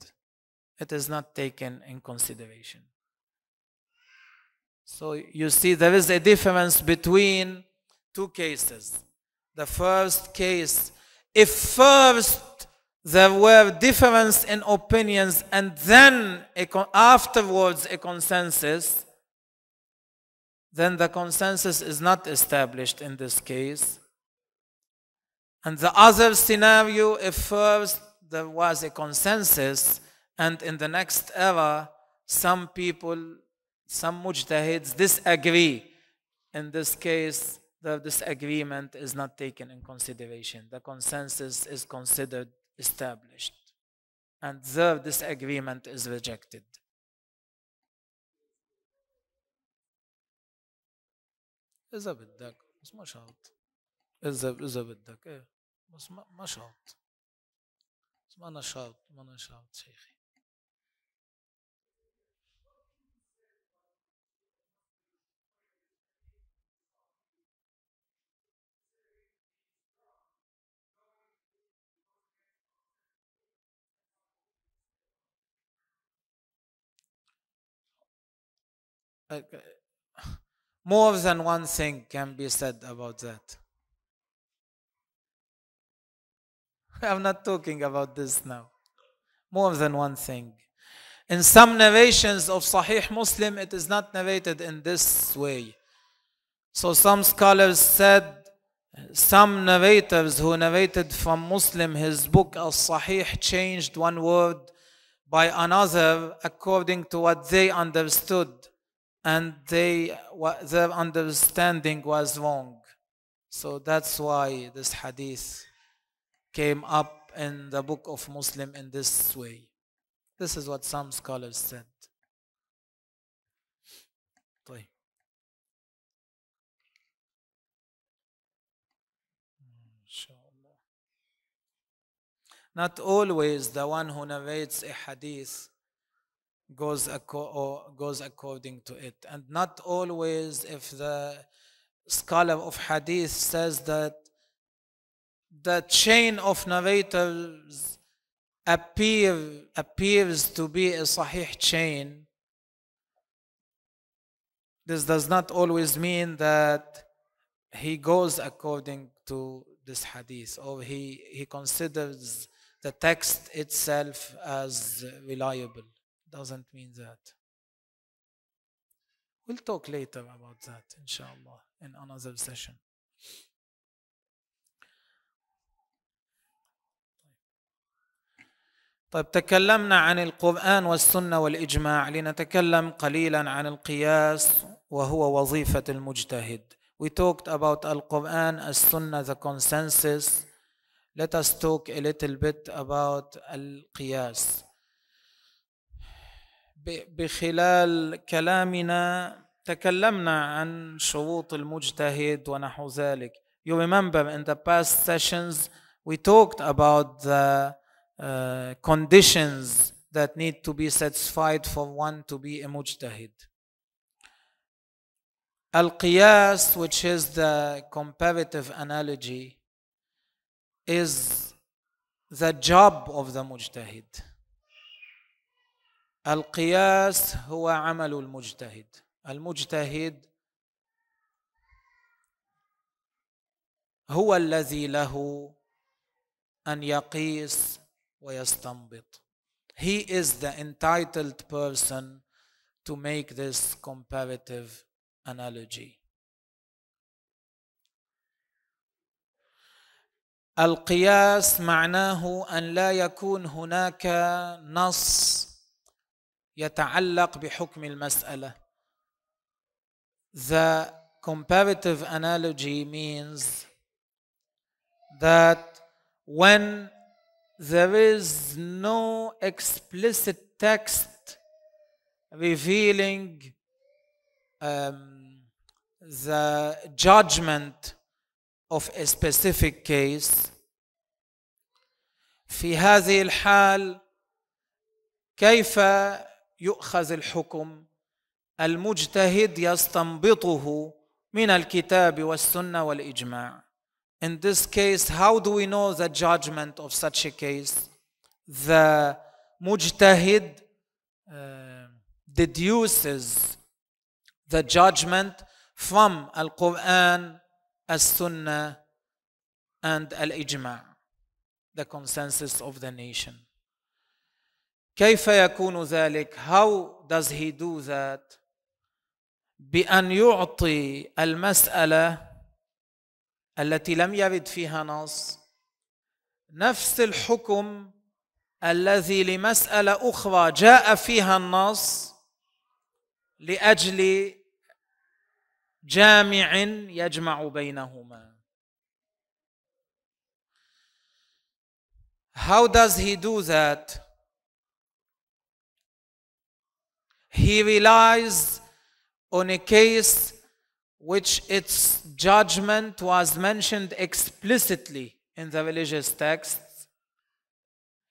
It is not taken in consideration. So you see, there is a difference between two cases. The first case, if first there were difference in opinions and then a afterwards a consensus, then the consensus is not established in this case. And the other scenario, if first there was a consensus, and in the next era, some people, some mujtahids disagree. In this case, the disagreement is not taken in consideration. The consensus is considered established, and the disagreement is rejected. إذا بدك بس ما شرط إذا إذا بدك إيه بس ما ما شرط uh, more than one thing can be said about that. I'm not talking about this now. More than one thing. In some narrations of Sahih Muslim, it is not narrated in this way. So some scholars said some narrators who narrated from Muslim his book Al Sahih changed one word by another according to what they understood, and they their understanding was wrong. So that's why this hadith came up in the book of Muslim in this way. This is what some scholars said. Not always the one who narrates a hadith goes, aco- goes according to it. And not always if the scholar of hadith says that the chain of narrators appear, appears to be a Sahih chain, this does not always mean that he goes according to this hadith or he, he considers the text itself as reliable. Doesn't mean that. We'll talk later about that, inshallah, in another session. طيب تكلمنا عن القرآن والسنة والإجماع لنتكلم قليلا عن القياس وهو وظيفة المجتهد We talked about Al-Quran, As-Sunnah, the consensus. Let us talk a little bit about Al-Qiyas. بخلال كلامنا تكلمنا عن شروط المجتهد ونحو ذلك. You remember in the past sessions we talked about the Uh, conditions that need to be satisfied for one to be a mujtahid. Al-qiyas, which is the comparative analogy, is the job of the mujtahid. Al-qiyas القياس هو عمل المجتهد المجتهد هو الذي له an يقيس ويستنبط He is the entitled person to make this comparative analogy. القياس معناه ان لا يكون هناك نص يتعلق بحكم المساله. The comparative analogy means that when there is no explicit text revealing um, the judgment of a specific case في هذه الحال كيف يؤخذ الحكم المجتهد يستنبطه من الكتاب والسنه والاجماع In this case, how do we know the judgment of such a case? The mujtahid uh, deduces the judgment from Al-Quran, As-Sunnah, and Al-Ijma' the consensus of the nation. كيف يكون ذلك؟ How does he do that? بأن يعطي المسألة التي لم يرد فيها نص نفس الحكم الذي لمساله اخرى جاء فيها النص لاجل جامع يجمع بينهما How does he do that? He relies on a case which its judgment was mentioned explicitly in the religious texts,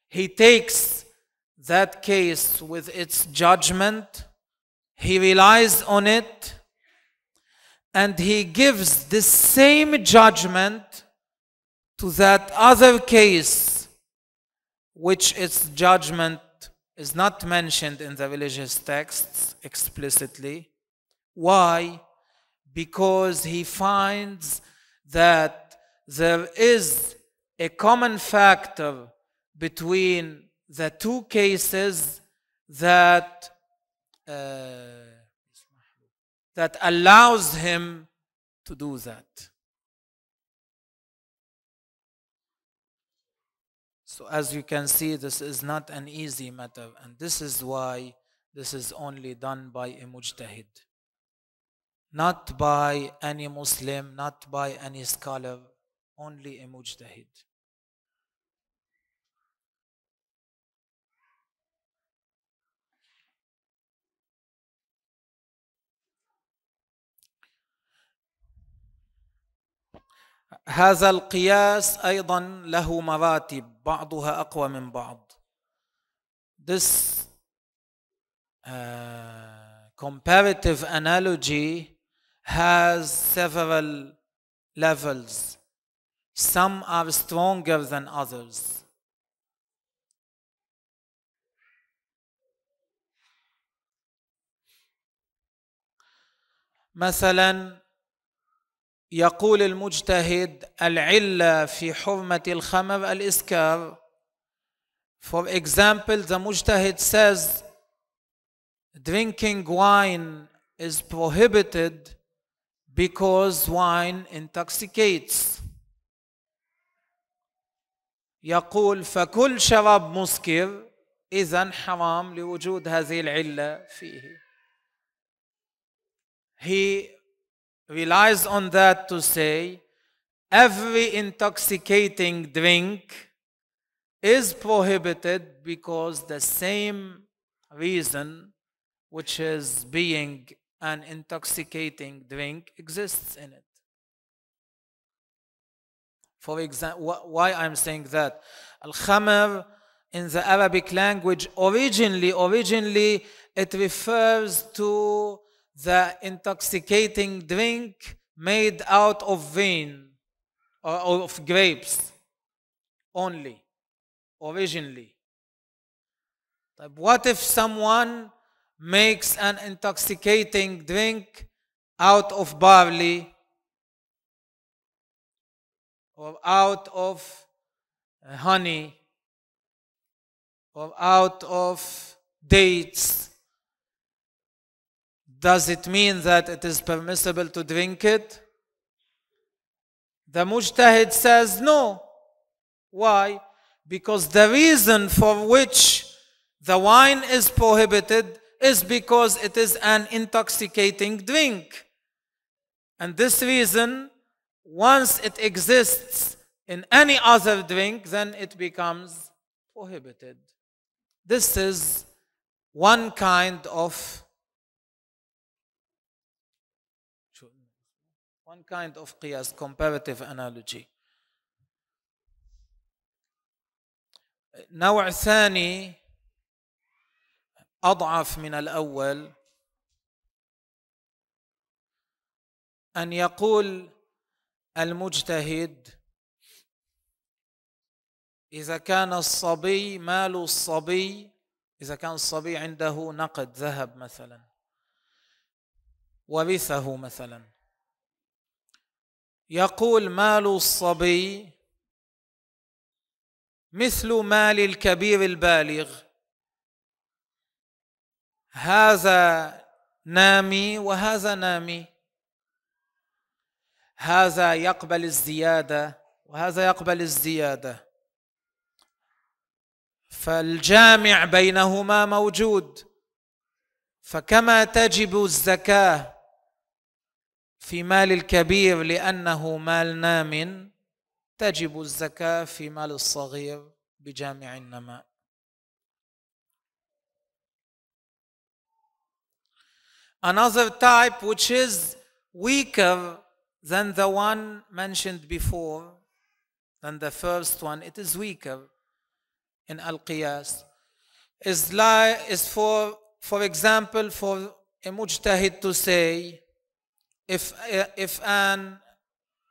he takes that case with its judgment, he relies on it, and he gives the same judgment to that other case which its judgment is not mentioned in the religious texts explicitly. Why? because he finds that there is a common factor between the two cases that uh, that allows him to do that. So as you can see, this is not an easy matter, and this is why this is only done by a mujtahid. not by any Muslim, not by any scholar, only a mujtahid. هذا القياس أيضا له مراتب بعضها أقوى من بعض. This uh, comparative analogy has several levels. Some are stronger than others. مثلا يقول المجتهد العلة في حرمة الخمر الإسكار For example, the mujtahid says drinking wine is prohibited because wine intoxicates يقول فكل شراب مسكر إذا حرام لوجود هذه العلة فيه He relies on that to say every intoxicating drink is prohibited because the same reason which is being an intoxicating drink exists in it. For example, why I'm saying that? Al khamr in the Arabic language, originally, originally, it refers to the intoxicating drink made out of wine or, of grapes only, originally. What if someone makes an intoxicating drink out of barley or out of uh, honey or out of dates. Does it mean that it is permissible to drink it? The Mujtahid says no. Why? Because the reason for which the wine is prohibited is because it is an intoxicating drink. And this reason, once it exists in any other drink, then it becomes prohibited. This is one kind of one kind of qiyas, comparative analogy. نوع ثاني اضعف من الاول ان يقول المجتهد اذا كان الصبي مال الصبي اذا كان الصبي عنده نقد ذهب مثلا ورثه مثلا يقول مال الصبي مثل مال الكبير البالغ هذا نامي وهذا نامي هذا يقبل الزياده وهذا يقبل الزياده فالجامع بينهما موجود فكما تجب الزكاه في مال الكبير لانه مال نام تجب الزكاه في مال الصغير بجامع النماء another type which is weaker than the one mentioned before, than the first one, it is weaker in Al-Qiyas, is, is for, for example, for a mujtahid to say, if, uh, if an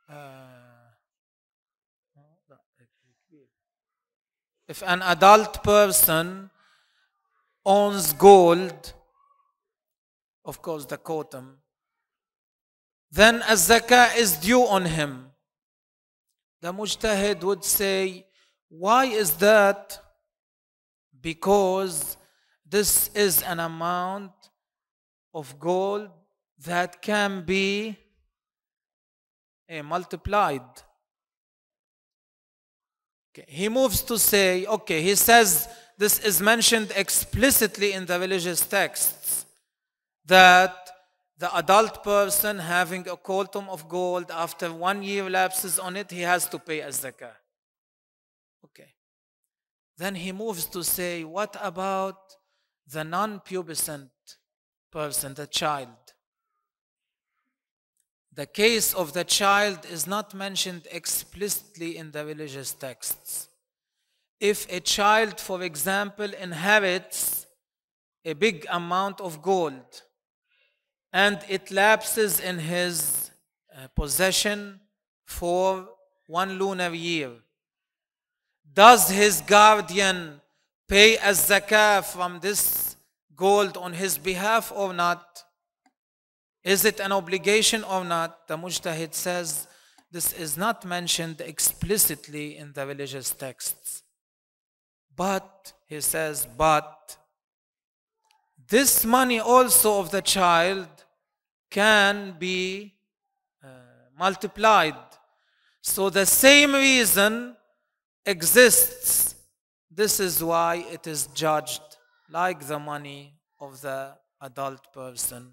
uh, if an adult person owns gold of course, the Kotam, then a zakah is due on him. The mujtahid would say, why is that? Because this is an amount of gold that can be uh, multiplied. Okay. He moves to say, okay, he says this is mentioned explicitly in the religious text that the adult person having a coltum of gold, after one year lapses on it, he has to pay a zakah. Okay. Then he moves to say, what about the non-pubescent person, the child? The case of the child is not mentioned explicitly in the religious texts. If a child, for example, inherits a big amount of gold, and it lapses in his uh, possession for one lunar year. Does his guardian pay a zakah from this gold on his behalf or not? Is it an obligation or not? The mujtahid says this is not mentioned explicitly in the religious texts. But, he says, but this money also of the child can be uh, multiplied. So the same reason exists. This is why it is judged like the money of the adult person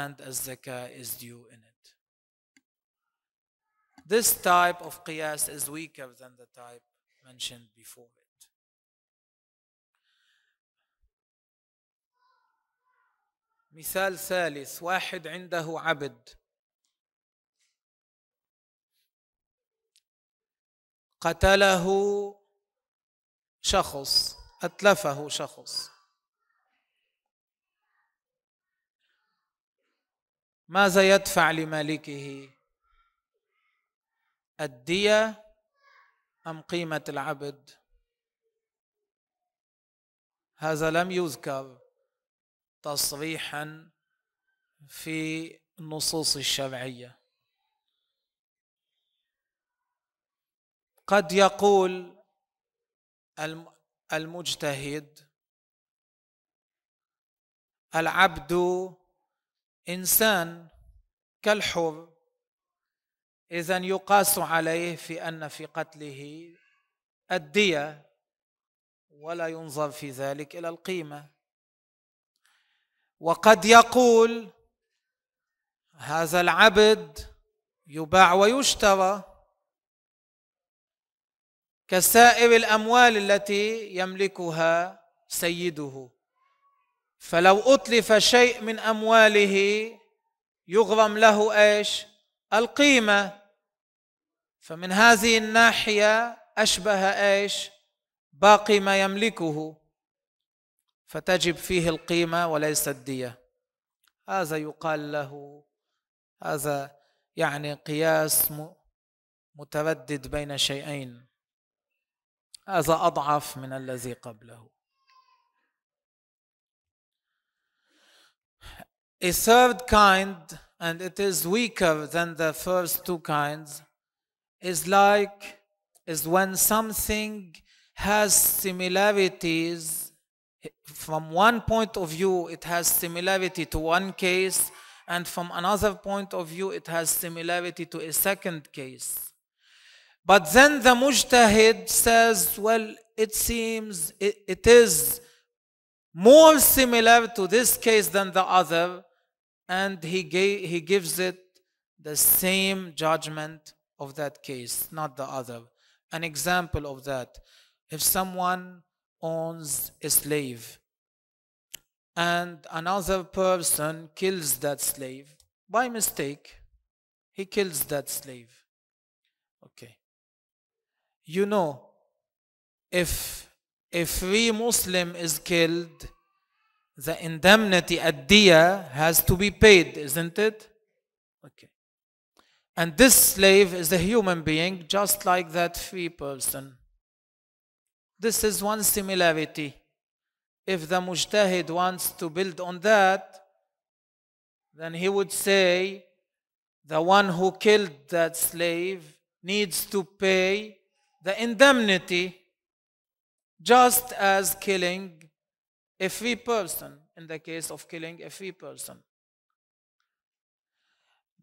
and as zakah is due in it. This type of qiyas is weaker than the type mentioned before. مثال ثالث واحد عنده عبد قتله شخص اتلفه شخص ماذا يدفع لمالكه الديه ام قيمه العبد هذا لم يذكر تصريحا في النصوص الشرعيه قد يقول المجتهد العبد انسان كالحر اذا يقاس عليه في ان في قتله الديه ولا ينظر في ذلك الى القيمه وقد يقول هذا العبد يباع ويشترى كسائر الاموال التي يملكها سيده فلو اتلف شيء من امواله يغرم له ايش القيمه فمن هذه الناحيه اشبه ايش باقي ما يملكه فتجب فيه القيمة وليس الدية هذا يقال له هذا يعني قياس متردد بين شيئين هذا أضعف من الذي قبله a third kind and it is weaker than the first two kinds is like is when something has similarities from one point of view, it has similarity to one case, and from another point of view, it has similarity to a second case. But then the mujtahid says, well, it seems it, it is more similar to this case than the other, and he, gave, he gives it the same judgment of that case, not the other. An example of that. If someone owns a slave and another person kills that slave by mistake he kills that slave okay you know if a free muslim is killed the indemnity ad-diyah has to be paid isn't it okay and this slave is a human being just like that free person this is one similarity. If the mujtahid wants to build on that, then he would say, the one who killed that slave needs to pay the indemnity just as killing a free person in the case of killing a free person.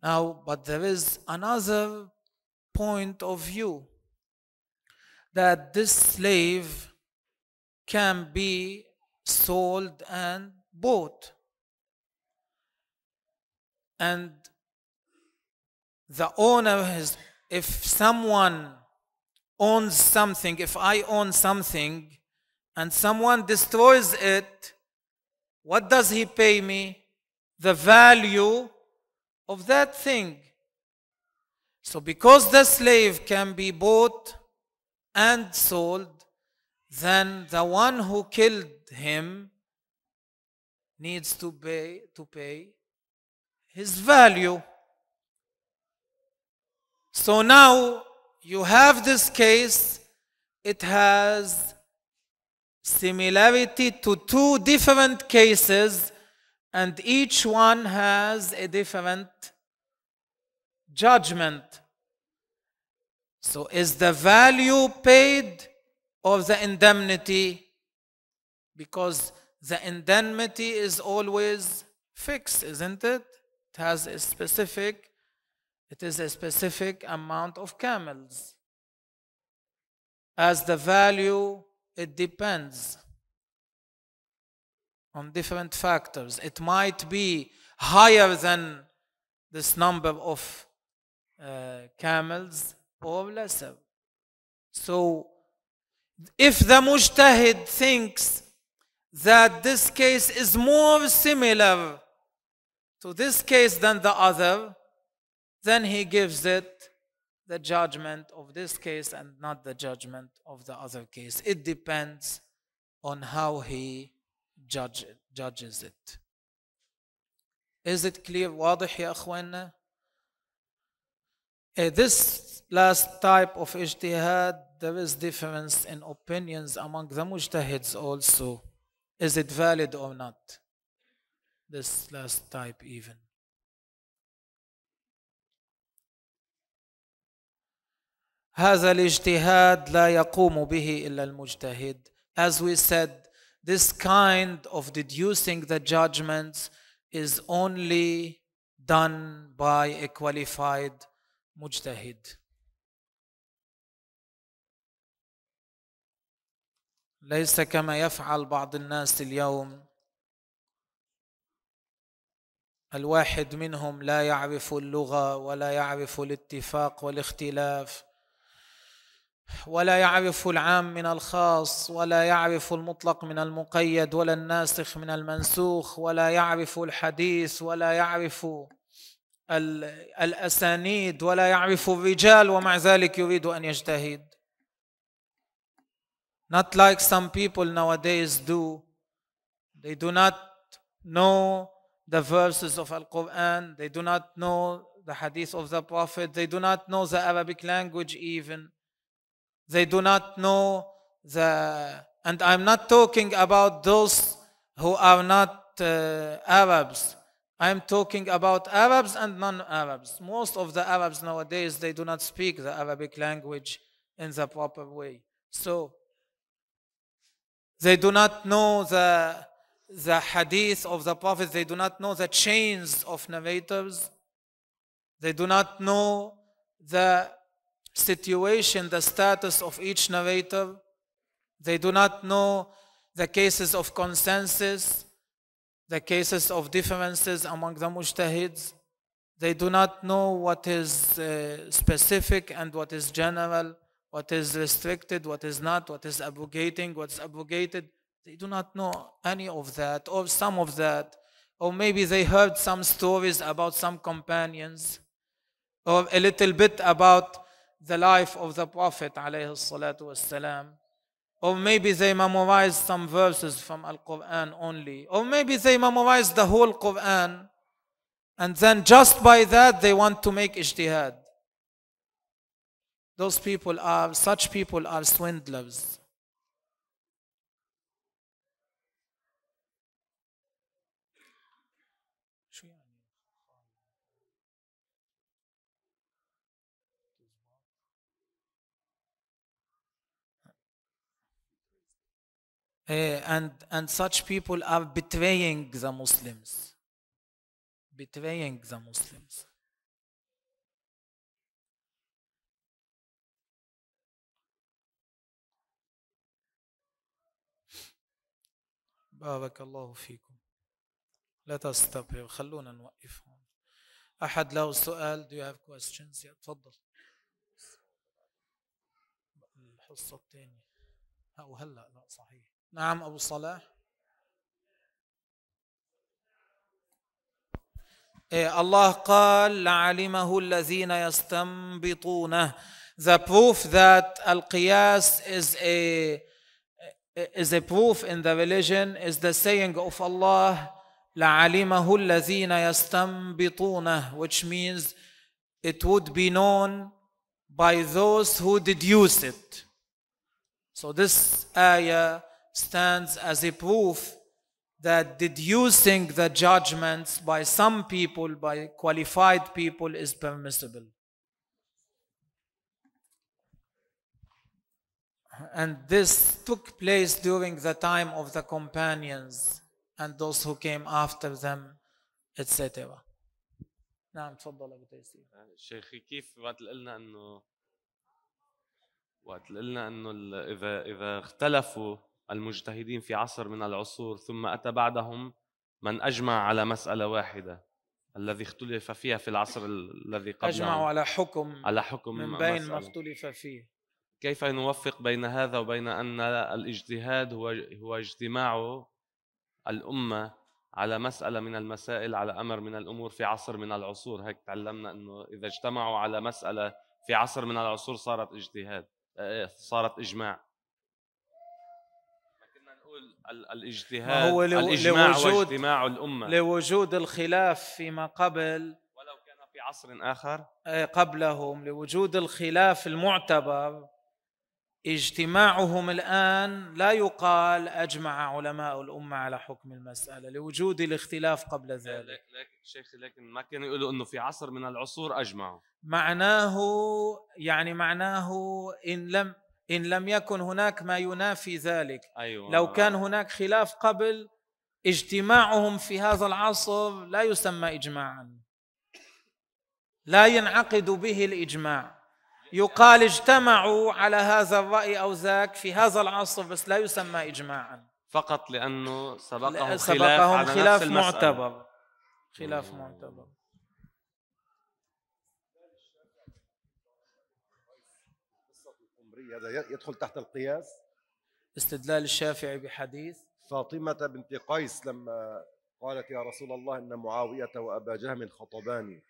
Now, but there is another point of view that this slave can be sold and bought. And the owner has, if someone owns something, if I own something and someone destroys it, what does he pay me? The value of that thing. So because the slave can be bought and sold, then the one who killed him needs to pay, to pay his value. So now you have this case, it has similarity to two different cases and each one has a different judgment. So is the value paid of the indemnity? Because the indemnity is always fixed, isn't it? It has a specific, it is a specific amount of camels. As the value, it depends on different factors. It might be higher than this number of uh, camels وبلسب so if the mujtahid thinks that this case is more similar to this case than the other then he gives it the judgment of this case and not the judgment of the other case it depends on how he judge, judges it is it clear واضح يا اخوانا this Last type of ijtihad, there is difference in opinions among the mujtahids also. Is it valid or not? This last type even. هذا الاجتهاد لا يقوم به إلا المجتهد. As we said, this kind of deducing the judgments is only done by a qualified mujtahid. ليس كما يفعل بعض الناس اليوم الواحد منهم لا يعرف اللغه ولا يعرف الاتفاق والاختلاف ولا يعرف العام من الخاص ولا يعرف المطلق من المقيد ولا الناسخ من المنسوخ ولا يعرف الحديث ولا يعرف الاسانيد ولا يعرف الرجال ومع ذلك يريد ان يجتهد Not like some people nowadays do. They do not know the verses of Al Quran, they do not know the hadith of the Prophet, they do not know the Arabic language even. They do not know the. And I'm not talking about those who are not uh, Arabs. I'm talking about Arabs and non-Arabs. Most of the Arabs nowadays, they do not speak the Arabic language in the proper way. So they do not know the, the hadith of the Prophet. They do not know the chains of narrators. They do not know the situation, the status of each narrator. They do not know the cases of consensus, the cases of differences among the mujtahids. They do not know what is uh, specific and what is general what is restricted, what is not, what is abrogating, what's abrogated. They do not know any of that or some of that. Or maybe they heard some stories about some companions or a little bit about the life of the Prophet والسلام, or maybe they memorized some verses from Al-Quran only or maybe they memorized the whole Quran and then just by that they want to make ijtihad those people are, such people are swindlers. Eh, and, and such people are betraying the Muslims. Betraying the Muslims. بارك الله فيكم لا تستبهر خلونا نوقف هون أحد له سؤال do you have questions yeah, تفضل الحصة الثانية أو هلأ لا صحيح نعم أبو صلاح إيه الله قال لعلمه الذين يستنبطونه the proof that القياس is a is a proof in the religion is the saying of Allah, لَعَلِمَهُ الَّذِينَ يَسْتَنْبِطُونَهُ which means it would be known by those who deduce it. So this ayah stands as a proof that deducing the judgments by some people, by qualified people, is permissible. And this took place during the time of the companions and those who came after them, etc. نعم تفضل ابو تيسير شيخي كيف وقت قلنا انه وقت قلنا انه اذا اذا اختلفوا المجتهدين في عصر من العصور ثم اتى بعدهم من اجمع على مساله واحده الذي اختلف فيها في العصر الذي قبله اجمعوا على حكم على حكم من بين ما اختلف فيه كيف نوفق بين هذا وبين ان الاجتهاد هو هو اجتماع الامه على مساله من المسائل على امر من الامور في عصر من العصور هيك تعلمنا انه اذا اجتمعوا على مساله في عصر من العصور صارت اجتهاد آه، آه، صارت اجماع كنا نقول الاجتهاد هو لو الاجماع لوجود واجتماع الامه لوجود الخلاف فيما قبل ولو كان في عصر اخر آه، قبلهم لوجود الخلاف المعتبر اجتماعهم الان لا يقال اجمع علماء الامه على حكم المساله لوجود الاختلاف قبل ذلك لكن شيخ لكن ما كانوا يقولوا انه في عصر من العصور اجمعوا معناه يعني معناه ان لم ان لم يكن هناك ما ينافي ذلك أيوة. لو كان هناك خلاف قبل اجتماعهم في هذا العصر لا يسمى اجماعا لا ينعقد به الاجماع يقال اجتمعوا على هذا الرأي أو ذاك في هذا العصر بس لا يسمى إجماعا فقط لأنه سبقهم, سبقهم خلاف, على خلاف معتبر خلاف معتبر هذا يدخل تحت القياس استدلال الشافعي بحديث فاطمة بنت قيس لما قالت يا رسول الله إن معاوية وأبا جهم خطباني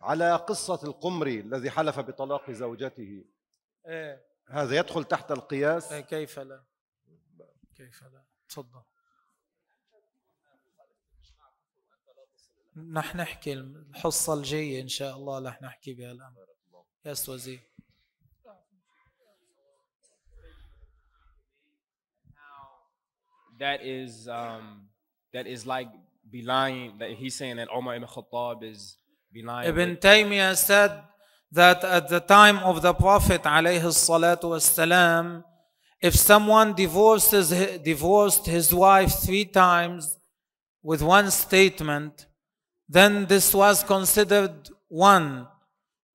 على قصة القمري الذي حلف بطلاق زوجته إيه؟ هذا يدخل تحت القياس إيه كيف لا كيف لا تفضل رح نحكي الحصة الجاية إن شاء الله رح نحكي بهالأمر يا أستاذ That is um, that is like belying that he's saying that Omar ibn Khattab is Ibn Taymiyyah said that at the time of the Prophet والسلام, if someone divorces, divorced his wife three times with one statement, then this was considered one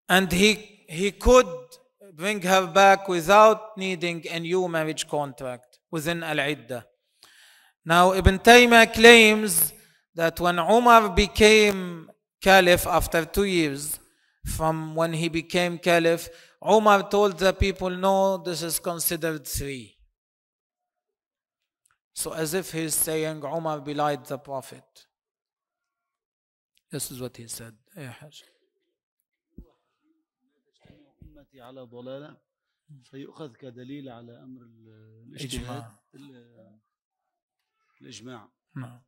and he, he could bring her back without needing a new marriage contract within Al-Iddah. Now Ibn Taymiyyah claims that when Umar became caliph after two years from when he became caliph, Umar told the people, no, this is considered three. So as if he's saying Umar belied the Prophet. This is what he said. Eh, فيؤخذ كدليل على أمر الاجتهاد الإجماع نعم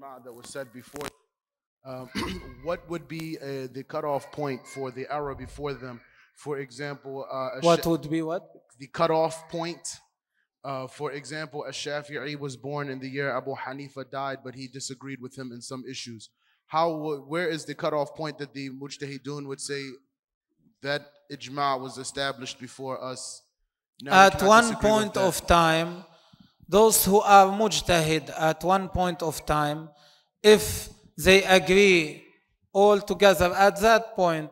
ijma that was said before, uh, what would be uh, the cutoff point for the era before them? For example, uh, what would be what? The cutoff point. Uh, for example, Ash-Shafi'i was born in the year Abu Hanifa died, but he disagreed with him in some issues. How? Where is the cutoff point that the Mujtahidun would say that ijma was established before us? Now At one point of time, those who are mujtahid at one point of time, if they agree all together at that point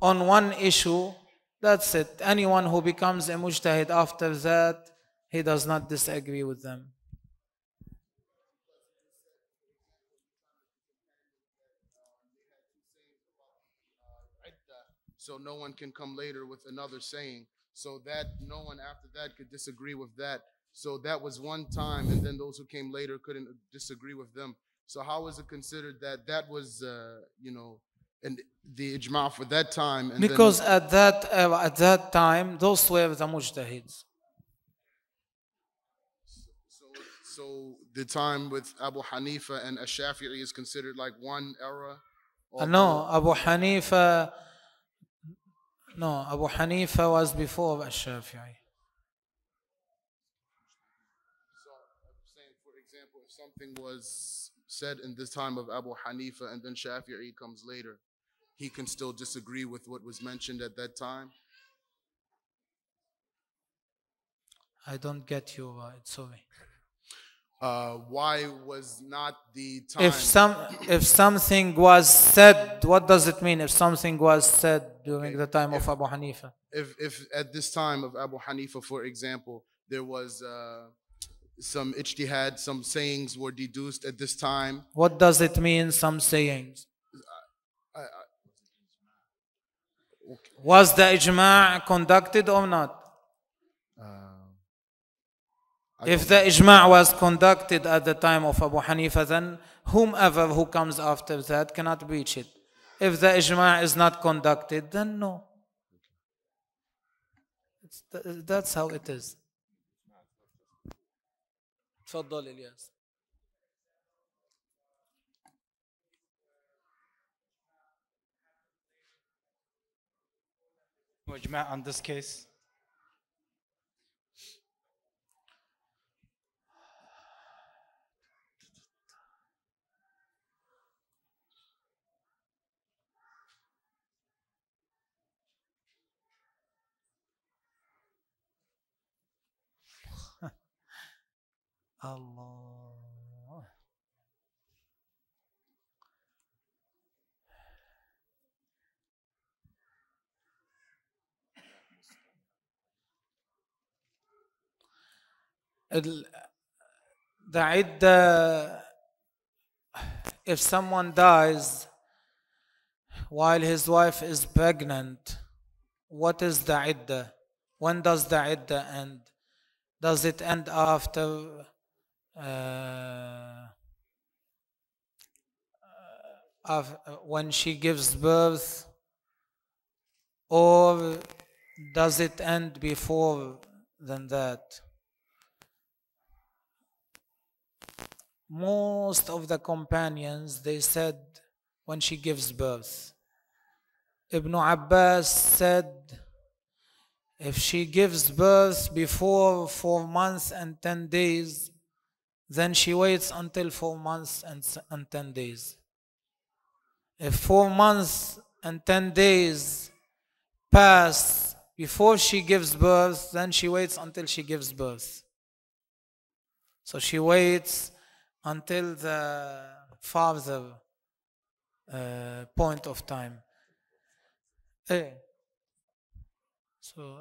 on one issue, that's it. Anyone who becomes a mujtahid after that, he does not disagree with them. So no one can come later with another saying, so that no one after that could disagree with that so that was one time, and then those who came later couldn't uh, disagree with them. So how was it considered that that was, uh, you know, and the ijma for that time? because at that uh, at that time, those were the mujtahids. So, so the time with Abu Hanifa and Ash-Shafi'i is considered like one era. no, Abu Hanifa. No, Abu Hanifa was before Ash-Shafi'i. something was said in this time of Abu Hanifa and then Shafi'i comes later, he can still disagree with what was mentioned at that time? I don't get you. Uh, sorry. Uh, why was not the time? If some, if something was said, what does it mean? If something was said during the time if, of Abu Hanifa? If, if at this time of Abu Hanifa, for example, there was uh, some ijtihad, some sayings were deduced at this time. What does it mean, some sayings? Was the ijma' conducted or not? Uh, if the ijma' was conducted at the time of Abu Hanifa, then whomever who comes after that cannot breach it. If the ijma' is not conducted, then no. Th that's how it is. تفضل الياس to on this case Allah. the idda if someone dies while his wife is pregnant what is the idda when does the idda end does it end after uh, uh, when she gives birth or does it end before than that? Most of the companions, they said when she gives birth. Ibn Abbas said, if she gives birth before four months and ten days, then she waits until four months and, and ten days. If four months and ten days pass before she gives birth, then she waits until she gives birth. So she waits until the farther uh, point of time. Hey. Eh. So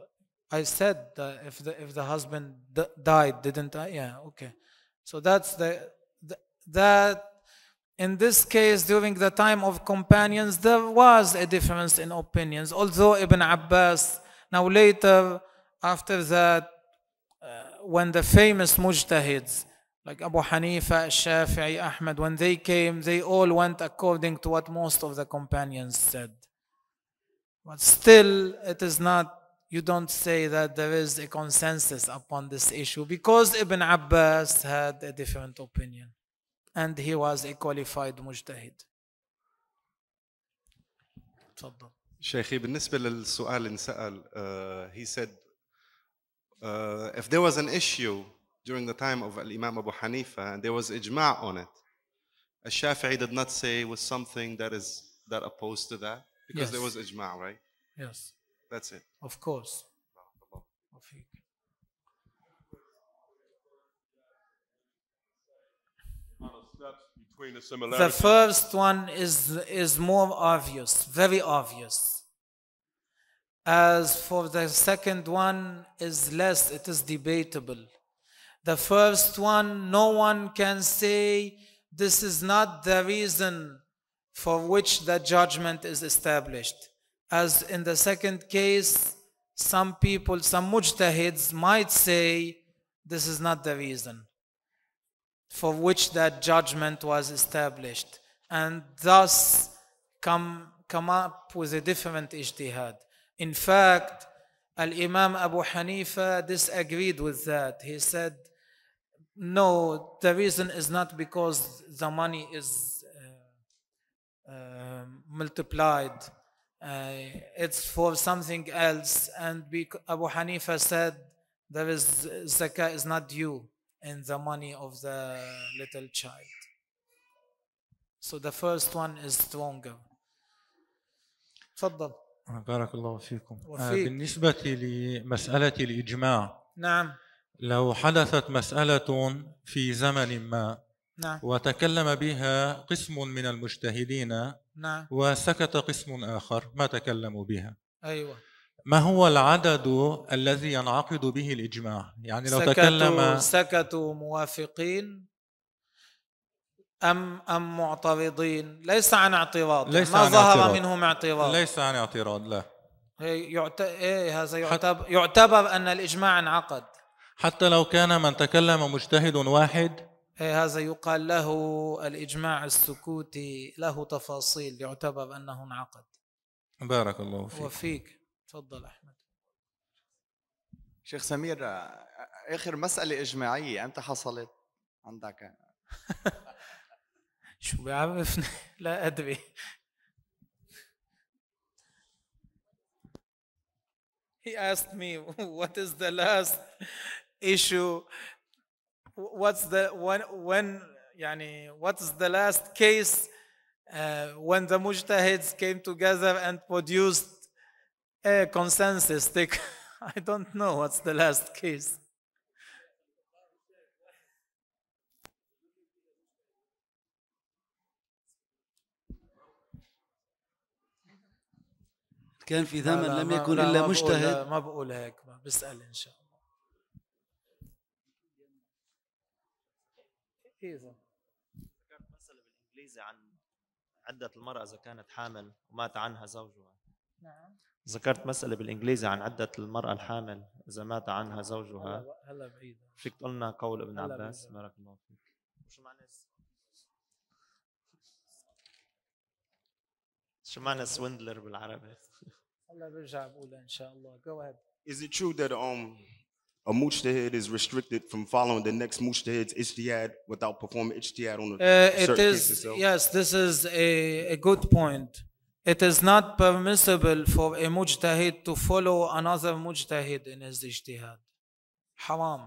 I said that if the if the husband died, didn't I? Uh, yeah, okay. So that's the, the that in this case, during the time of companions, there was a difference in opinions. Although Ibn Abbas, now later, after that, uh, when the famous mujtahids, like Abu Hanifa, Shafi'i, Ahmad, when they came, they all went according to what most of the companions said. But still, it is not you don't say that there is a consensus upon this issue because Ibn Abbas had a different opinion and he was a qualified mujtahid. تفضل شيخي بالنسبة للسؤال اللي uh, he said uh, if there was an issue during the time of Imam Abu Hanifa and there was ijma' on it a shafii did not say was something that is that opposed to that because yes. there was ijma' right yes that's it. Of course. The, the first one is, is more obvious, very obvious. As for the second one is less, it is debatable. The first one, no one can say this is not the reason for which the judgment is established. As in the second case, some people, some mujtahids might say this is not the reason for which that judgment was established and thus come, come up with a different ijtihad. In fact, Al-Imam Abu Hanifa disagreed with that. He said, no, the reason is not because the money is uh, uh, multiplied uh, it's for something else. And Abu Hanifa said there is zakah is not due in the money of the little child. So the first one is stronger. تفضل. بارك الله فيكم. وفيك. بالنسبة لمسألة الإجماع. نعم. لو حدثت مسألة في زمن ما نعم وتكلم بها قسم من المجتهدين نعم وسكت قسم آخر ما تكلموا بها أيوة ما هو العدد الذي ينعقد به الإجماع يعني لو سكتوا تكلم سكتوا موافقين أم أم معترضين ليس عن اعتراض ليس ما عن ظهر اعتراض. منهم اعتراض ليس عن اعتراض لا يعت... إيه هذا يعتبر, حت... يعتبر أن الإجماع انعقد حتى لو كان من تكلم مجتهد واحد إيه، هذا يقال له الإجماع السكوتي له تفاصيل يعتبر أنه انعقد بارك الله فيك وفيك تفضل أحمد شيخ سمير آخر مسألة إجماعية أنت حصلت عندك شو بيعرفني لا أدري He asked me what is the last issue what's the when when يعني what's the last case uh, when the mujtahids came together and produced a consensus stick I don't know what's the last case كان في زمن لم يكن الا مجتهد ما بقول هيك بسال ان شاء الله كيف؟ ذكرت مسألة بالإنجليزي عن عدة المرأة إذا كانت حامل ومات عنها زوجها نعم ذكرت مسألة بالإنجليزي عن عدة المرأة الحامل إذا مات عنها زوجها هلا بعيد فيك تقول لنا قول ابن عباس بارك الله فيك شو معنى شو معنى سويندلر بالعربي؟ هلا برجع بقولها إن شاء الله جو ahead Is it true that um a mujtahid is restricted from following the next mujtahid's ijtihad without performing ijtihad on a uh, it is yes this is a, a good point it is not permissible for a mujtahid to follow another mujtahid in his ijtihad haram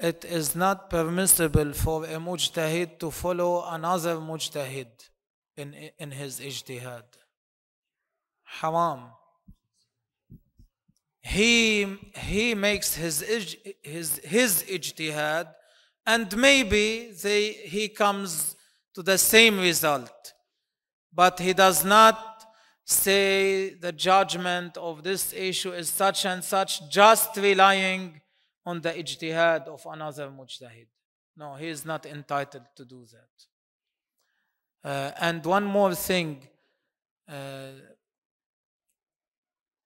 it is not permissible for a mujtahid to follow another mujtahid in, in his ijtihad haram he he makes his his his ijtihad and maybe they, he comes to the same result but he does not say the judgment of this issue is such and such just relying on the ijtihad of another mujtahid no he is not entitled to do that uh, and one more thing uh,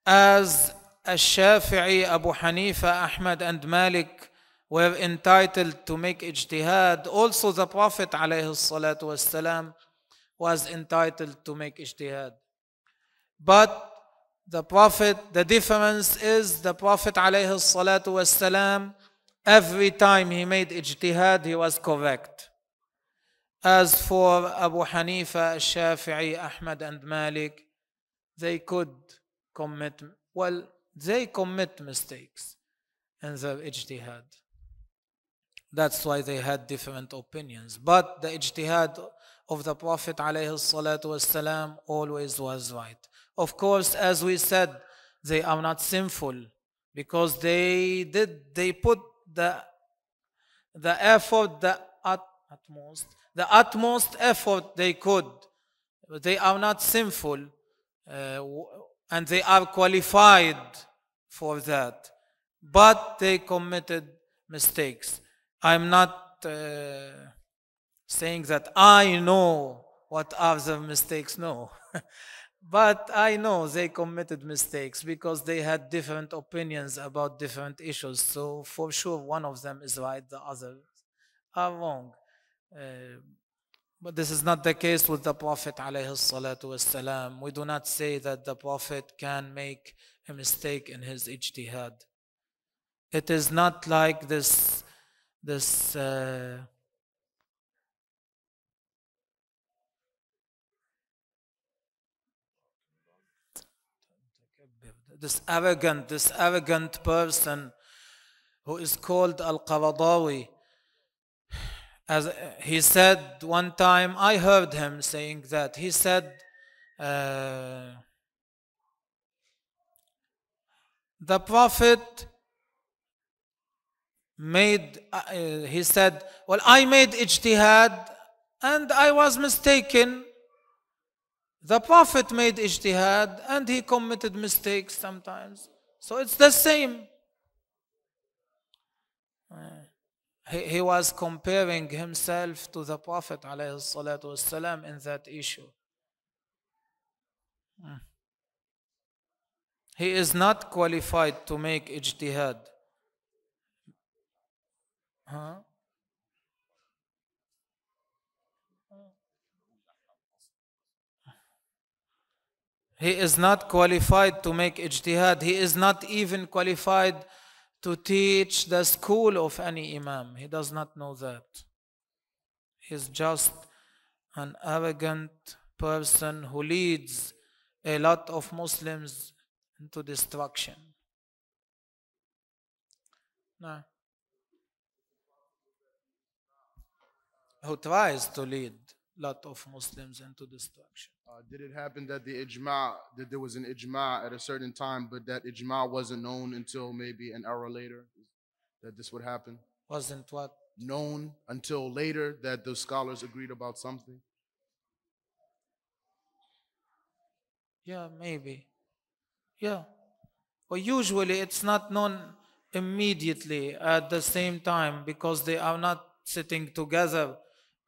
as Ash-Shafi'i, Abu Hanifa, Ahmad and Malik were entitled to make ijtihad. Also the Prophet والسلام, was entitled to make ijtihad. But the Prophet, the difference is the Prophet والسلام, every time he made ijtihad, he was correct. As for Abu Hanifa, Shafi'i, Ahmad and Malik, they could commit, well, they commit mistakes in the ijtihad. That's why they had different opinions. But the ijtihad of the Prophet والسلام, always was right. Of course, as we said, they are not sinful because they did they put the the effort the utmost the utmost effort they could. They are not sinful uh, and they are qualified for that. But they committed mistakes. I'm not uh, saying that I know what are the mistakes, no. but I know they committed mistakes because they had different opinions about different issues. So for sure, one of them is right, the other are wrong. Uh, but this is not the case with the Prophet والسلام. We do not say that the Prophet can make a mistake in his ijtihad. It is not like this, this uh, this arrogant, this arrogant person who is called Al-Qaradawi as uh, he said one time, I heard him saying that. He said, uh, the Prophet made, uh, uh, he said, well, I made ijtihad and I was mistaken. The Prophet made ijtihad and he committed mistakes sometimes. So it's the same. Uh, he, he was comparing himself to the Prophet والسلام, in that issue. Hmm. He is not qualified to make ijtihad. Huh? He is not qualified to make ijtihad. He is not even qualified to teach the school of any Imam. He does not know that. He's just an arrogant person who leads a lot of Muslims into destruction. No. Who tries to lead a lot of Muslims into destruction. Uh, did it happen that the ijma that there was an ijma at a certain time, but that ijma wasn't known until maybe an hour later that this would happen? Wasn't what known until later that the scholars agreed about something? Yeah, maybe. Yeah. Well, usually it's not known immediately at the same time because they are not sitting together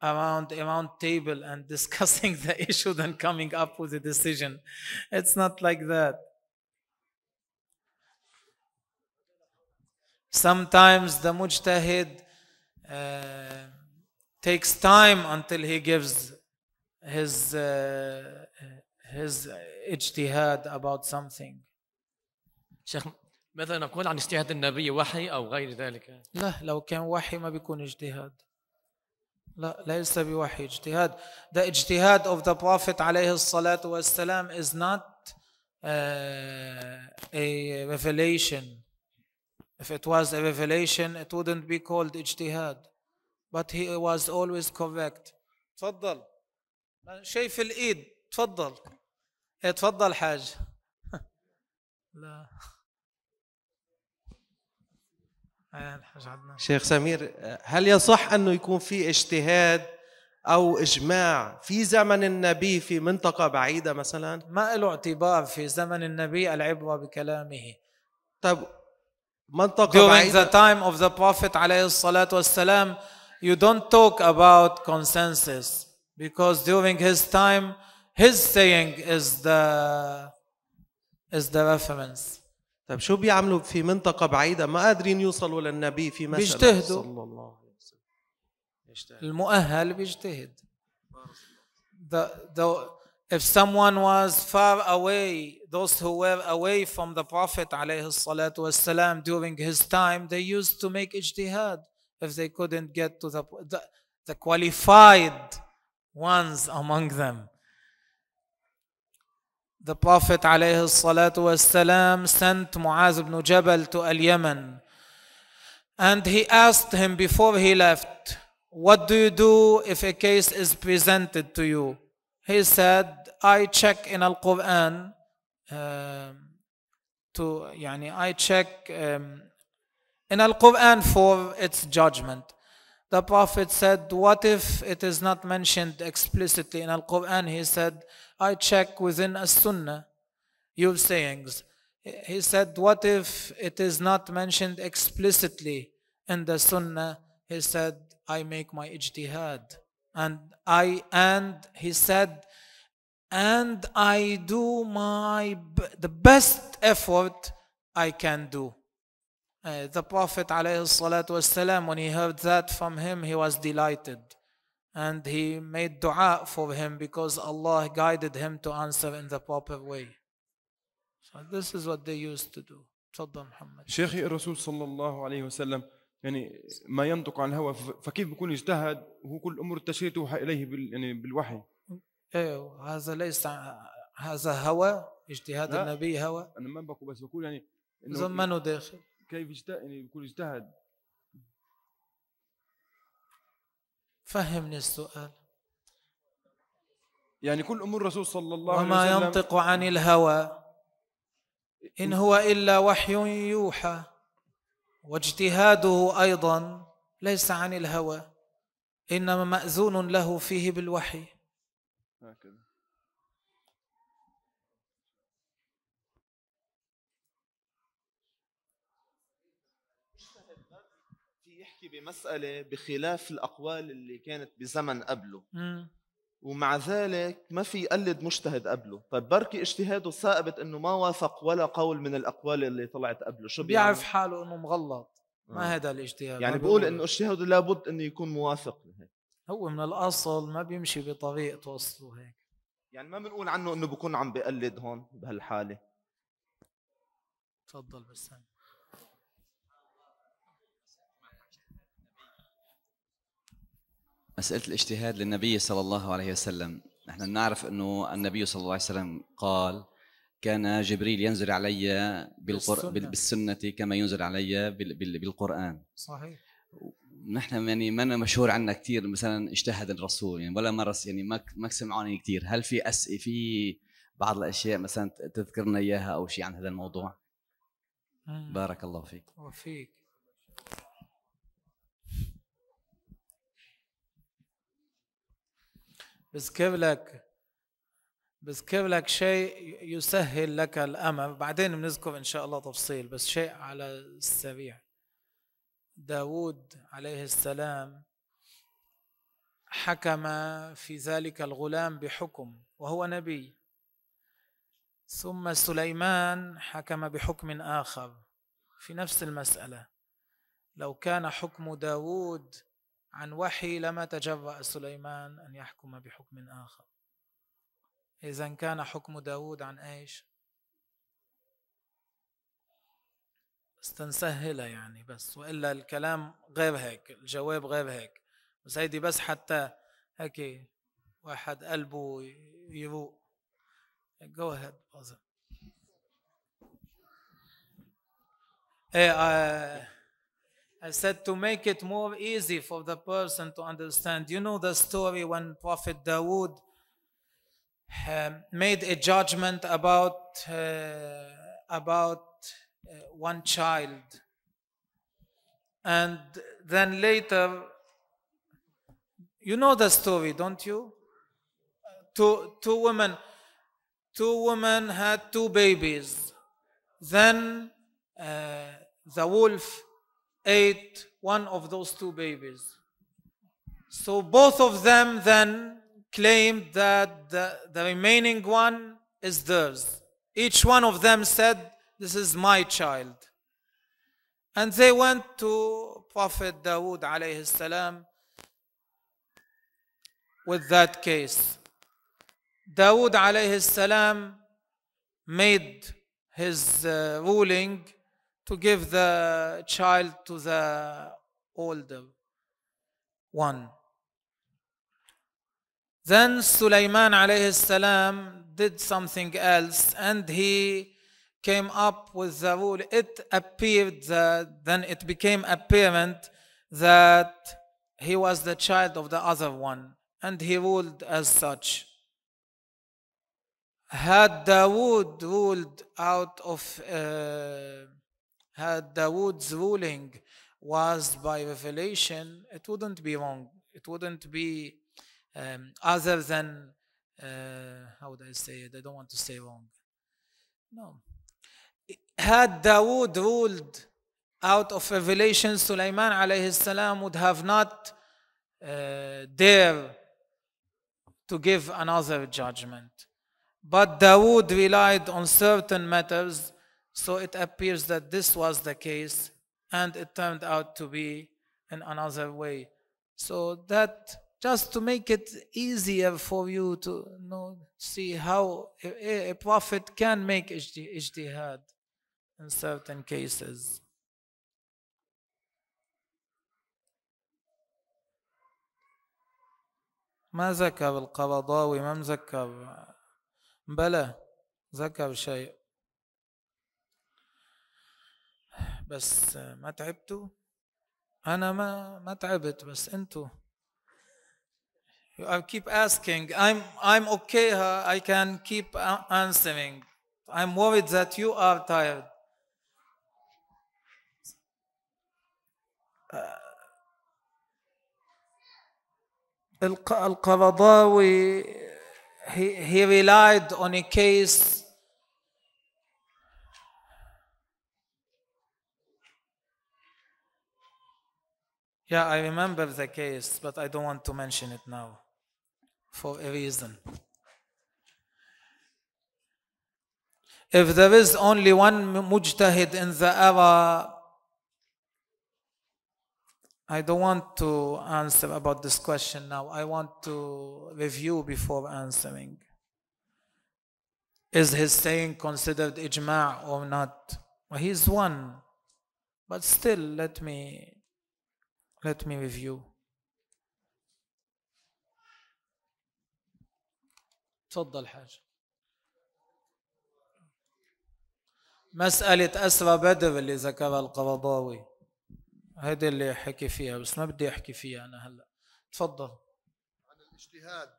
around a round table and discussing the issue than coming up with a decision. It's not like that. Sometimes the mujtahid uh, takes time until he gives his uh, his ijtihad about something. شيخ ماذا نقول عن اجتهاد النبي وحي او غير ذلك؟ لا لو كان وحي ما بيكون اجتهاد. لا ليس بوحي اجتهاد the اجتهاد of the prophet عليه الصلاة والسلام is not uh, a revelation if it was a revelation it wouldn't be called اجتهاد but he was always correct تفضل شيء الايد تفضل تفضل حاج لا آه، شيخ سمير هل يصح أنه يكون في اجتهاد أو إجماع في زمن النبي في منطقة بعيدة مثلا ما له اعتبار في زمن النبي العبرة بكلامه طب منطقة During بعيدة the time of the prophet عليه الصلاة والسلام you don't talk about consensus because during his time his saying is the is the reference طيب شو بيعملوا في منطقة بعيدة ما قادرين يوصلوا للنبي في مثلا بيجتهدوا صلى الله عليه وسلم بيجتهد. المؤهل بيجتهد the, the, if someone was far away those who were away from the prophet عليه الصلاة والسلام during his time they used to make اجتهاد if they couldn't get to the, the, the qualified ones among them The Prophet والسلام, sent Muaz ibn Jabal to Al Yemen and he asked him before he left, What do you do if a case is presented to you? He said, I check in Al Quran uh, to, yani, I check um, in Al Quran for its judgment. The Prophet said, What if it is not mentioned explicitly in Al Quran? He said, I check within a Sunnah your sayings. He said, What if it is not mentioned explicitly in the Sunnah? He said, I make my ijtihad. And I, and he said, and I do my, the best effort I can do. Uh, the Prophet والسلام, when he heard that from him, he was delighted. and he made dua for him because Allah guided him to answer in the proper way. So this is what they used to do. تفضل محمد. شيخي الرسول صلى الله عليه وسلم يعني ما ينطق عن الهوى فكيف بيكون اجتهد وهو كل امور التشريع توحى اليه بال يعني بالوحي؟ ايوه هذا ليس هذا هوى اجتهاد النبي هوى انا ما بقول بس بقول يعني انه ما داخل كيف اجتهد يعني بيكون اجتهد فهمني السؤال يعني كل امور الرسول صلى الله عليه وسلم وما ينطق عن الهوى ان هو الا وحي يوحى واجتهاده ايضا ليس عن الهوى انما ماذون له فيه بالوحي هكذا بمسألة بخلاف الأقوال اللي كانت بزمن قبله م. ومع ذلك ما في يقلد مجتهد قبله طيب بركي اجتهاده ثابت انه ما وافق ولا قول من الاقوال اللي طلعت قبله شو بيعرف بيعرف حاله انه مغلط ما آه. هذا الاجتهاد يعني بيقول انه اجتهاده لابد انه يكون موافق لهيك هو من الاصل ما بيمشي بطريقة اصله هيك يعني ما بنقول عنه انه بكون عم بقلد هون بهالحاله تفضل بسام مسألة الاجتهاد للنبي صلى الله عليه وسلم نحن نعرف أنه النبي صلى الله عليه وسلم قال كان جبريل ينزل علي بالقر... بالسنة. بالسنة كما ينزل علي بال... بالقرآن صحيح نحن يعني ما مشهور عنا كثير مثلا اجتهد الرسول يعني ولا مره يعني ما ما سمعوني كثير هل في أس... في بعض الاشياء مثلا تذكرنا اياها او شيء عن هذا الموضوع بارك الله فيك وفيك بذكر لك بذكر لك شيء يسهل لك الامر بعدين بنذكر إن شاء الله تفصيل بس شيء على السريع داود عليه السلام حكم في ذلك الغلام بحكم وهو نبي ثم سليمان حكم بحكم آخر في نفس المسألة لو كان حكم داود عن وحي لما تجرأ سليمان أن يحكم بحكم آخر إذا كان حكم داود عن إيش استنسهلها يعني بس وإلا الكلام غير هيك الجواب غير هيك بس هيدي بس حتى هيك واحد قلبه يروق go ahead brother. Hey, uh, I said to make it more easy for the person to understand. You know the story when Prophet Dawood uh, made a judgment about uh, about uh, one child, and then later, you know the story, don't you? Two two women, two women had two babies. Then uh, the wolf ate one of those two babies. So both of them then claimed that the, the remaining one is theirs. Each one of them said, This is my child. And they went to Prophet Dawood alayhi salam with that case. Dawood alayhi salam made his uh, ruling to give the child to the older one. Then Sulaiman alayhi salam did something else and he came up with the rule. It appeared that then it became apparent that he was the child of the other one and he ruled as such. Had Dawood ruled out of uh, had Dawood's ruling was by revelation, it wouldn't be wrong. It wouldn't be um, other than, uh, how would I say it? I don't want to say wrong. No. Had Dawood ruled out of revelation, Sulaiman would have not uh, dared to give another judgment. But Dawood relied on certain matters so it appears that this was the case, and it turned out to be in another way. So that just to make it easier for you to know, see how a, a prophet can make ijtihad in certain cases. ما ذكر القرضاوي ما مذكر بلى ذكر شيء بس ما تعبتوا انا ما ما تعبت بس انتوا I keep asking I'm I'm okay I can keep answering I'm worried that you are tired uh, القرضاوي he, he relied on a case Yeah, I remember the case, but I don't want to mention it now for a reason. If there is only one mujtahid in the era, I don't want to answer about this question now. I want to review before answering. Is his saying considered ijma' or not? Well, he's one. But still, let me Let me review. تفضل حاج مسألة أسرى بدر اللي ذكرها القرضاوي هذه اللي حكي فيها بس ما بدي أحكي فيها أنا هلأ تفضل عن الاجتهاد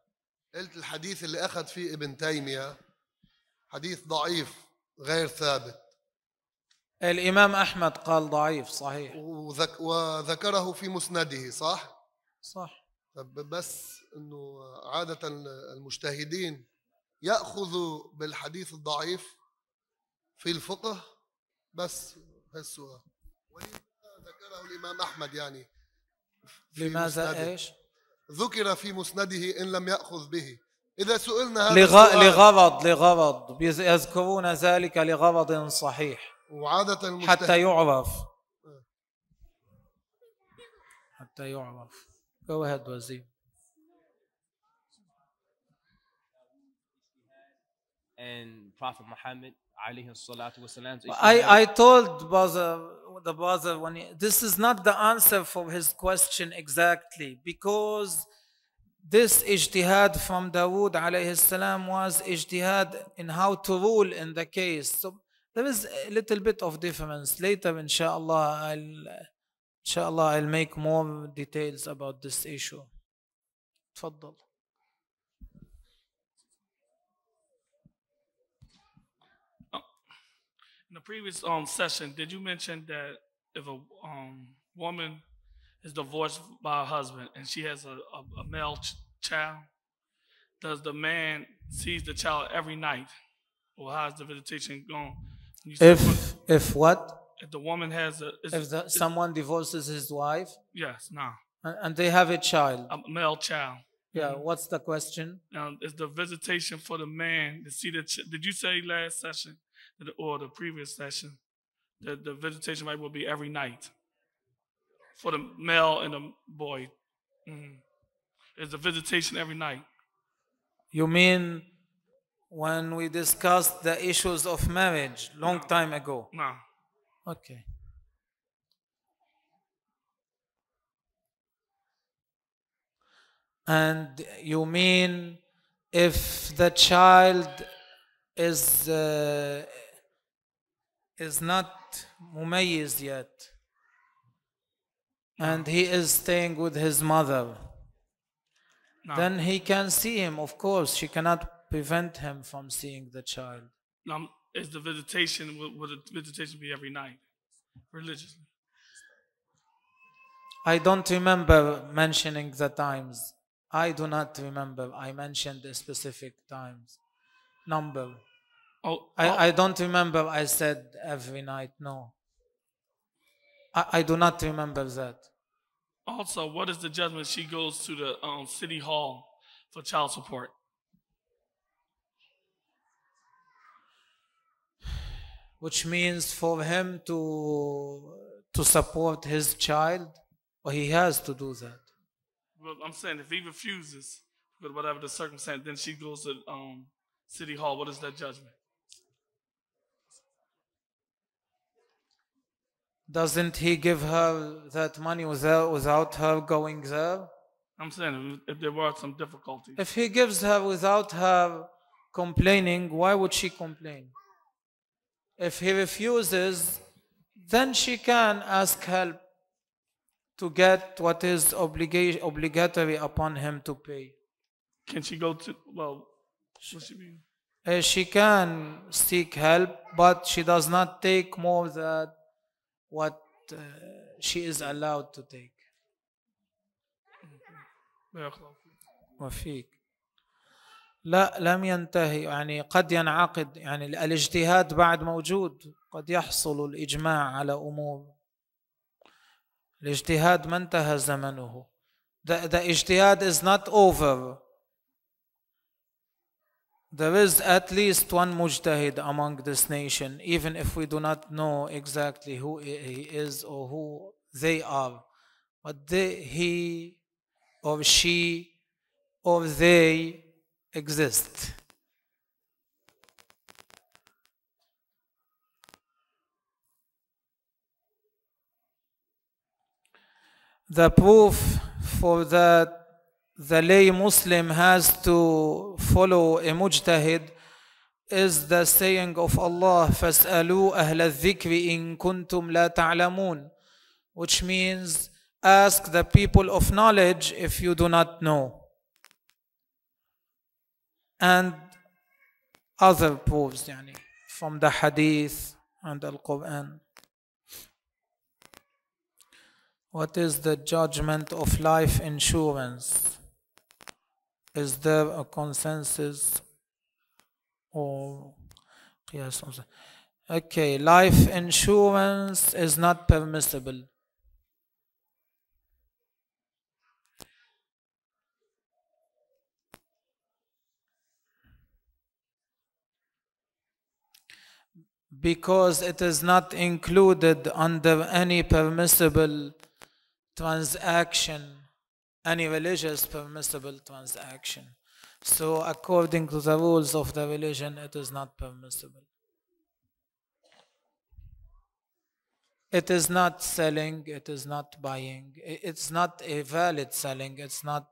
قلت الحديث اللي أخذ فيه ابن تيمية حديث ضعيف غير ثابت الإمام أحمد قال ضعيف صحيح وذك وذكره في مسنده صح؟ صح بس أنه عادة المجتهدين يأخذوا بالحديث الضعيف في الفقه بس هسوا ذكره الإمام أحمد يعني لماذا إيش؟ ذكر في مسنده إن لم يأخذ به إذا سئلنا هذا لغ... لغرض لغرض يذكرون ذلك لغرض صحيح وعادة حتى يعرف حتى يعرف go ahead وزير and Prophet Muhammad عليه الصلاة والسلام I, I told Baza, the Baza when he, this is not the answer for his question exactly because this ijtihad from Dawood عليه السلام was ijtihad in how to rule in the case so there is a little bit of difference later inshallah I'll inshallah I'll make more details about this issue تفضل oh, In the previous um, session, did you mention that if a um, woman is divorced by her husband and she has a, a, a male ch child, does the man sees the child every night? Or how's the visitation going? If if what? If the woman has a is, if the, someone divorces his wife. Yes, no. And, they have a child. A male child. Yeah. Mm-hmm. What's the question? now is the visitation for the man to see the? Ch- did you say last session, or the previous session, that the visitation right will be every night? For the male and the boy, mm. is the visitation every night? You mean when we discussed the issues of marriage long no. time ago. No. Okay. And you mean if the child is uh, is not mumayyiz yet and he is staying with his mother no. then he can see him of course she cannot prevent him from seeing the child. Um, is the visitation would, the visitation be every night, religiously? I don't remember mentioning the times. I do not remember. I mentioned the specific times, number. Oh, oh. I, I don't remember. I said every night. No. I, I do not remember that. Also, what is the judgment? She goes to the um, city hall for child support. which means for him to to support his child, well, he has to do that. Well, I'm saying if he refuses, but whatever the circumstance, then she goes to um, city hall. What is that judgment? Doesn't he give her that money without without her going there? I'm saying if, if there were some difficulty. If he gives her without her complaining, why would she complain? If he refuses, then she can ask help to get what is obliga- obligatory upon him to pay. Can she go to, well, she, uh, she can seek help, but she does not take more than what uh, she is allowed to take. Mm-hmm. لا لم ينتهي يعني قد ينعقد يعني الاجتهاد بعد موجود قد يحصل الإجماع على أمور الاجتهاد ما انتهى زمنه the, the اجتهاد is not over there is at least one mujtahid among this nation even if we do not know exactly who he is or who they are but they, he or she or they exist. The proof for that the lay Muslim has to follow a mujtahid is the saying of Allah فَاسْأَلُوا أَهْلَ الذِّكْرِ إِن كُنْتُمْ لَا تَعْلَمُونَ which means ask the people of knowledge if you do not know and other proofs يعني, from the hadith and the What is the judgment of life insurance? Is there a consensus or yes? Okay, life insurance is not permissible. because it is not included under any permissible transaction, any religious permissible transaction. So according to the rules of the religion, it is not permissible. It is not selling, it is not buying, it's not a valid selling, it's not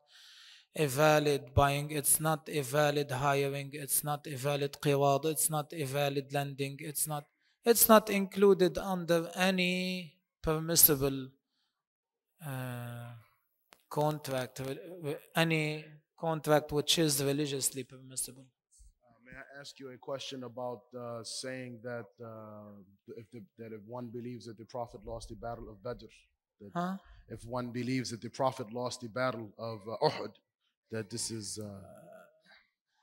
a valid buying, it's not a valid hiring, it's not a valid qiwad. it's not a valid lending, it's not it's not included under any permissible uh, contract, any contract which is religiously permissible. Uh, may I ask you a question about uh, saying that uh, if the, that if one believes that the Prophet lost the battle of Badr, huh? if one believes that the Prophet lost the battle of uh, Uhud, that this is uh,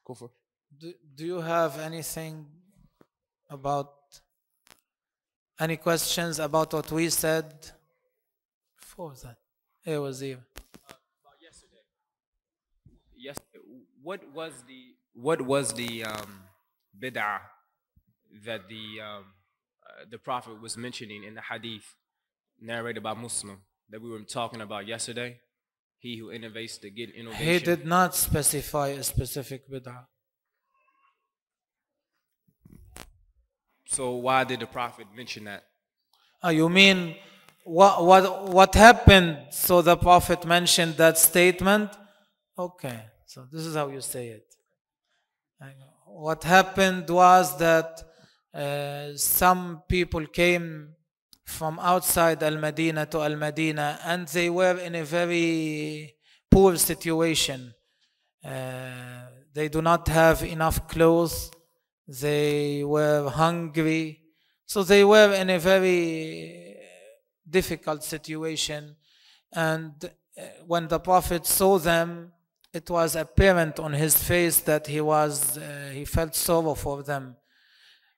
go for. Do, do you have anything about any questions about what we said? Before that, it was even. Uh, yesterday. what was the what was the um, bid'ah that the um, uh, the prophet was mentioning in the hadith narrated by Muslim that we were talking about yesterday? he who innovates to get innovation. He did not specify a specific bid'ah. So why did the Prophet mention that? Uh, you mean what, what, what happened so the Prophet mentioned that statement? Okay, so this is how you say it. What happened was that uh, some people came from outside Al Medina to Al Medina, and they were in a very poor situation. Uh, they do not have enough clothes, they were hungry, so they were in a very difficult situation. And uh, when the Prophet saw them, it was apparent on his face that he was uh, he felt sorrow for them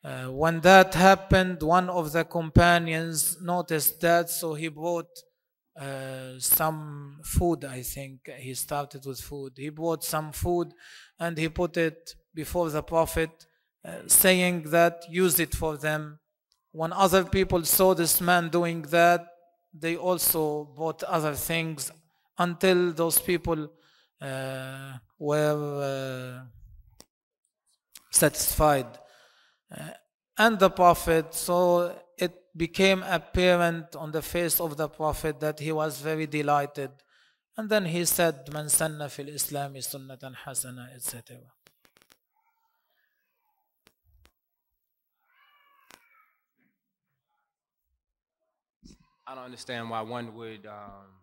uh, when that happened, one of the companions noticed that, so he bought uh, some food, I think. He started with food. He bought some food and he put it before the Prophet, uh, saying that, use it for them. When other people saw this man doing that, they also bought other things until those people uh, were uh, satisfied. Uh, and the Prophet. So it became apparent on the face of the Prophet that he was very delighted. And then he said, Man sanna fil Islam sunnatan hasana, etc. I don't understand why one would. Um,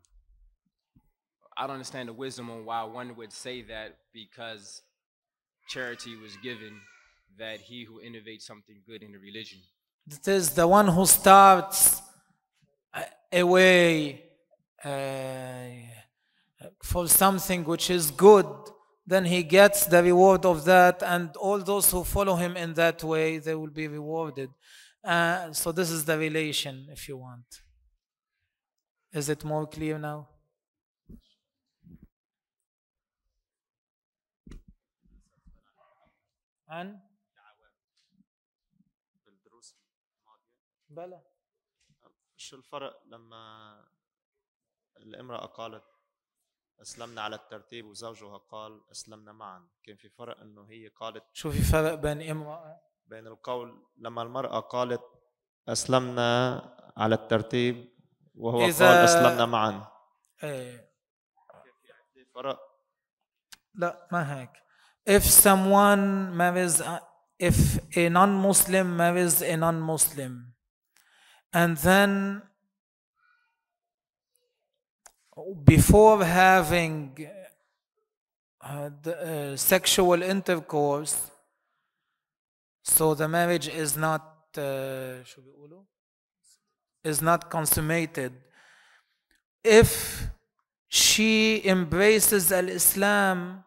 I don't understand the wisdom on why one would say that because charity was given that he who innovates something good in a religion. It is the one who starts a way uh, for something which is good, then he gets the reward of that, and all those who follow him in that way, they will be rewarded. Uh, so this is the relation, if you want. Is it more clear now? And بلى شو الفرق لما الامرأة قالت أسلمنا على الترتيب وزوجها قال أسلمنا معا كان في فرق أنه هي قالت شو في فرق بين امرأة بين القول لما المرأة قالت أسلمنا على الترتيب وهو إذا... قال أسلمنا معا إيه. في فرق لا ما هيك if someone marries if a non-Muslim marries a non-Muslim And then, before having uh, the, uh, sexual intercourse, so the marriage is not uh, is not consummated. If she embraces al-Islam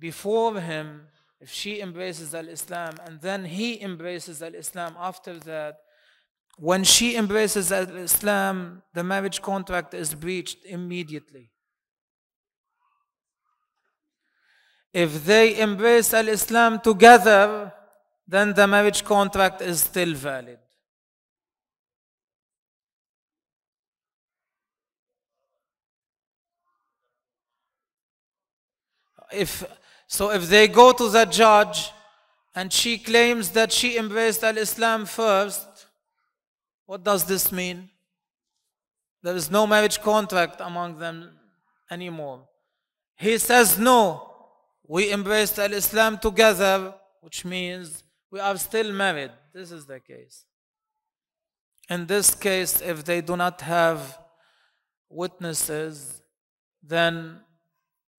before him, if she embraces al-Islam and then he embraces al-Islam after that, when she embraces Islam, the marriage contract is breached immediately. If they embrace Islam together, then the marriage contract is still valid. If, so if they go to the judge and she claims that she embraced Al-Islam first, what does this mean? There is no marriage contract among them anymore. He says, No, we embraced Al Islam together, which means we are still married. This is the case. In this case, if they do not have witnesses, then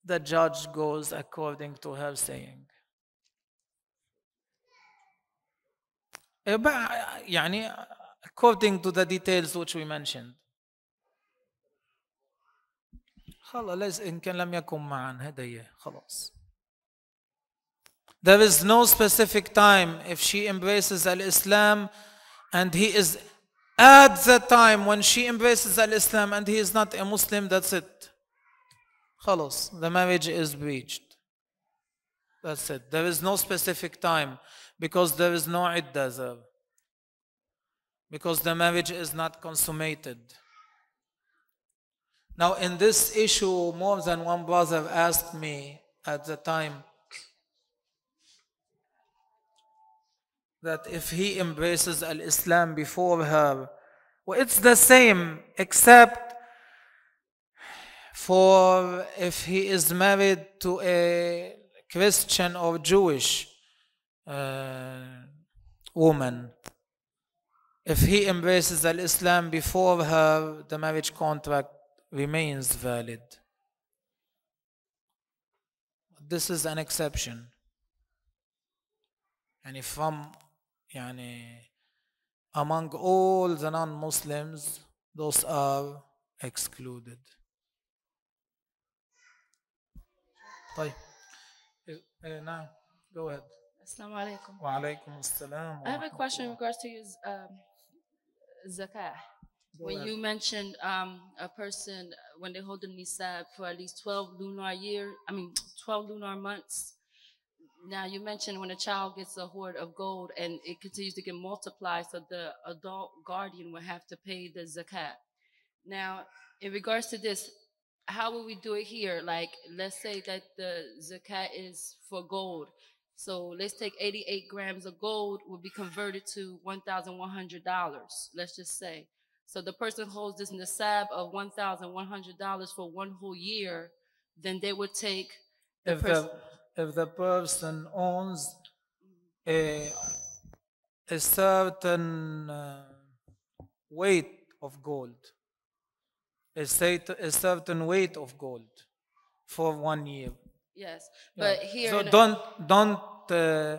the judge goes according to her saying. يعني according to the details which we mentioned There is no specific time if she embraces Al-Islam and he is at the time when she embraces Al-Islam and he is not a Muslim, that's it. خلاص, the marriage is breached. That's it. There is no specific time because there is no iddah because the marriage is not consummated. Now, in this issue, more than one brother asked me at the time that if he embraces Al Islam before her, well, it's the same, except for if he is married to a Christian or Jewish uh, woman. If he embraces al-Islam before her, the marriage contract remains valid. This is an exception. And if from yani, among all the non-Muslims, those are excluded. طيب eh, eh, now go ahead. Assalamu alaikum. Wa alaikum assalam. I have a question in regards to his um, zakah. When you mentioned um, a person when they hold the nisab for at least 12 lunar year, I mean 12 lunar months. Now you mentioned when a child gets a hoard of gold and it continues to get multiplied, so the adult guardian will have to pay the zakat. Now, in regards to this, how will we do it here? Like, let's say that the zakat is for gold. So let's take 88 grams of gold would be converted to $1,100, let's just say. So the person holds this nisab of $1,100 for one whole year, then they would take the if the if the person owns a a certain uh, weight of gold, a, state, a certain weight of gold for one year. Yes, but here so don't don't uh,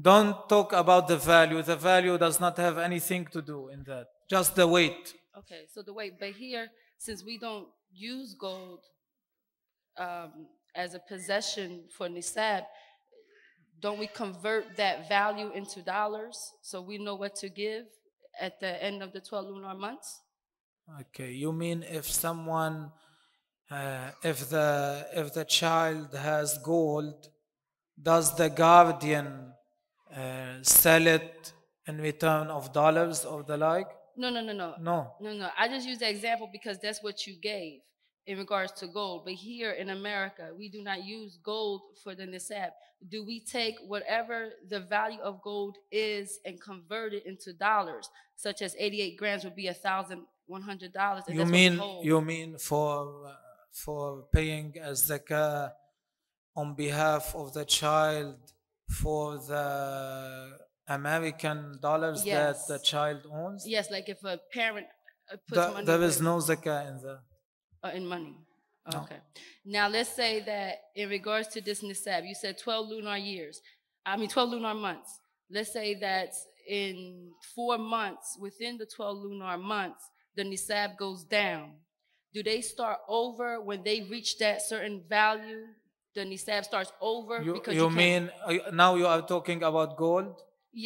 don't talk about the value. The value does not have anything to do in that. Just the weight. Okay, so the weight. But here, since we don't use gold um, as a possession for nisab, don't we convert that value into dollars so we know what to give at the end of the 12 lunar months? Okay, you mean if someone, uh, if the if the child has gold does the guardian uh, sell it in return of dollars or the like? No, no, no, no. No. No, no. I just use the example because that's what you gave in regards to gold. But here in America, we do not use gold for the nisab. Do we take whatever the value of gold is and convert it into dollars, such as 88 grams would be a thousand one hundred dollars? You mean you mean for uh, for paying as zakah on behalf of the child for the American dollars yes. that the child owns? Yes, like if a parent uh, puts the, money. There is no zakah in the. Uh, in money. No. Okay. Now let's say that in regards to this nisab, you said 12 lunar years. I mean 12 lunar months. Let's say that in four months, within the 12 lunar months, the nisab goes down. Do they start over when they reach that certain value the nisab starts over you, because you, you mean uh, now you are talking about gold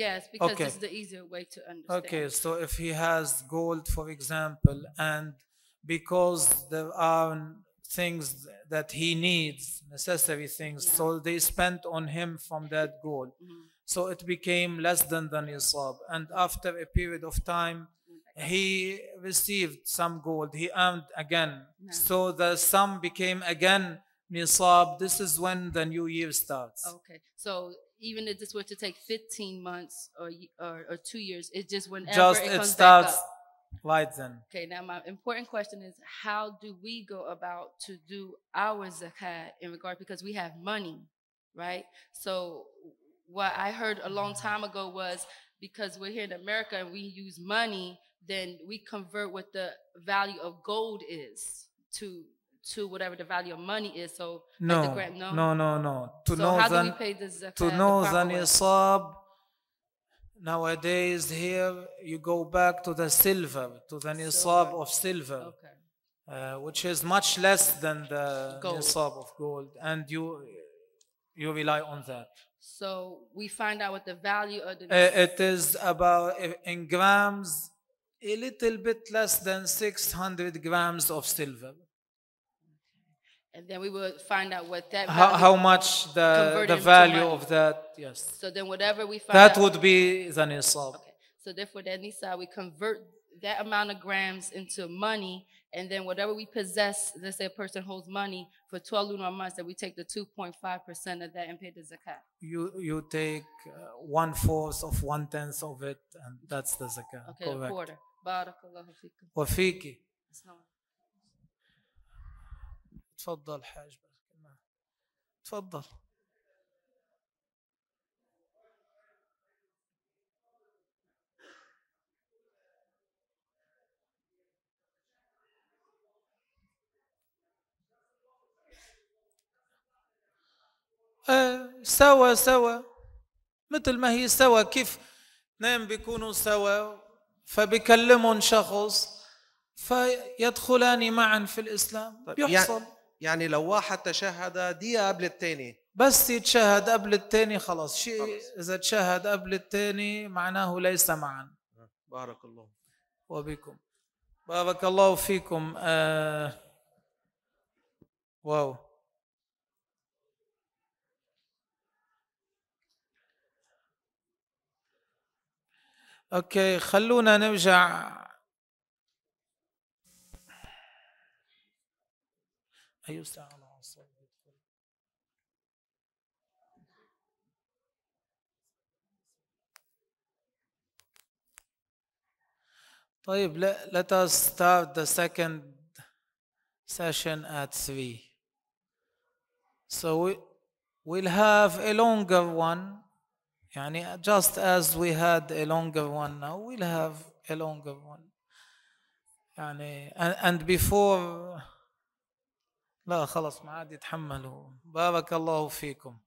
yes because okay. this is the easier way to understand okay so if he has gold for example and because there are things that he needs necessary things yeah. so they spent on him from that gold mm -hmm. so it became less than the nisab and after a period of time he received some gold he earned again no. so the sum became again Nisab, this is when the new year starts. Okay. So even if this were to take 15 months or or, or two years, it just whenever just it, it starts right then. Okay. Now my important question is, how do we go about to do our zakat in regard because we have money, right? So what I heard a long time ago was because we're here in America and we use money, then we convert what the value of gold is to to whatever the value of money is. So no, like grant, no, no, no, no. To so know how than, do we pay the zakat? To know the nisab Nowadays, here you go back to the silver, to the nisab of silver, okay. uh, which is much less than the gold. nisab of gold, and you you rely on that. So we find out what the value of the. Uh, it is about uh, in grams, a little bit less than 600 grams of silver and then we will find out what that how, how much the the value of that yes so then whatever we find that out, would be the nisab okay. so therefore that nisab we convert that amount of grams into money and then whatever we possess let's say a person holds money for 12 lunar months that we take the 2.5% of that and pay the zakat you you take uh, one fourth of one tenth of it and that's the zakat okay Correct. a quarter barakallahu fikum تفضل حاج بارك تفضل آه، سوا سوا مثل ما هي سوا كيف نام بيكونوا سوا فبكلمهم شخص فيدخلان معا في الإسلام طيب بيحصل يعني يعني لو واحد تشهد دقيقة قبل الثاني بس يتشهد قبل الثاني خلاص شيء إذا تشهد قبل الثاني معناه ليس معا بارك الله وبكم بارك الله فيكم آه واو اوكي خلونا نرجع طيب let, let us start the second session at 3 so we, we'll have a longer one يعني just as we had a longer one now we'll have a longer one يعني and, and before لا خلص ما عاد يتحملوا بارك الله فيكم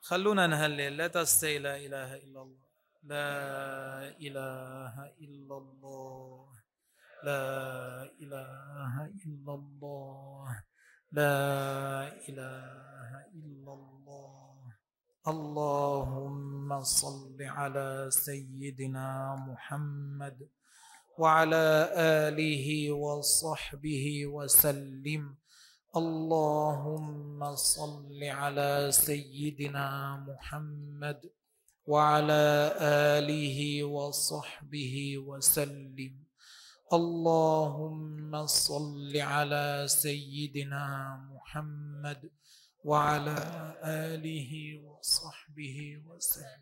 خلونا نهلل لا تستي لا إله إلا الله لا إله إلا الله لا إله إلا الله لا إله إلا الله اللهم صل على سيدنا محمد وعلى اله وصحبه وسلم اللهم صل على سيدنا محمد وعلى اله وصحبه وسلم اللهم صل على سيدنا محمد وعلى اله وصحبه وسلم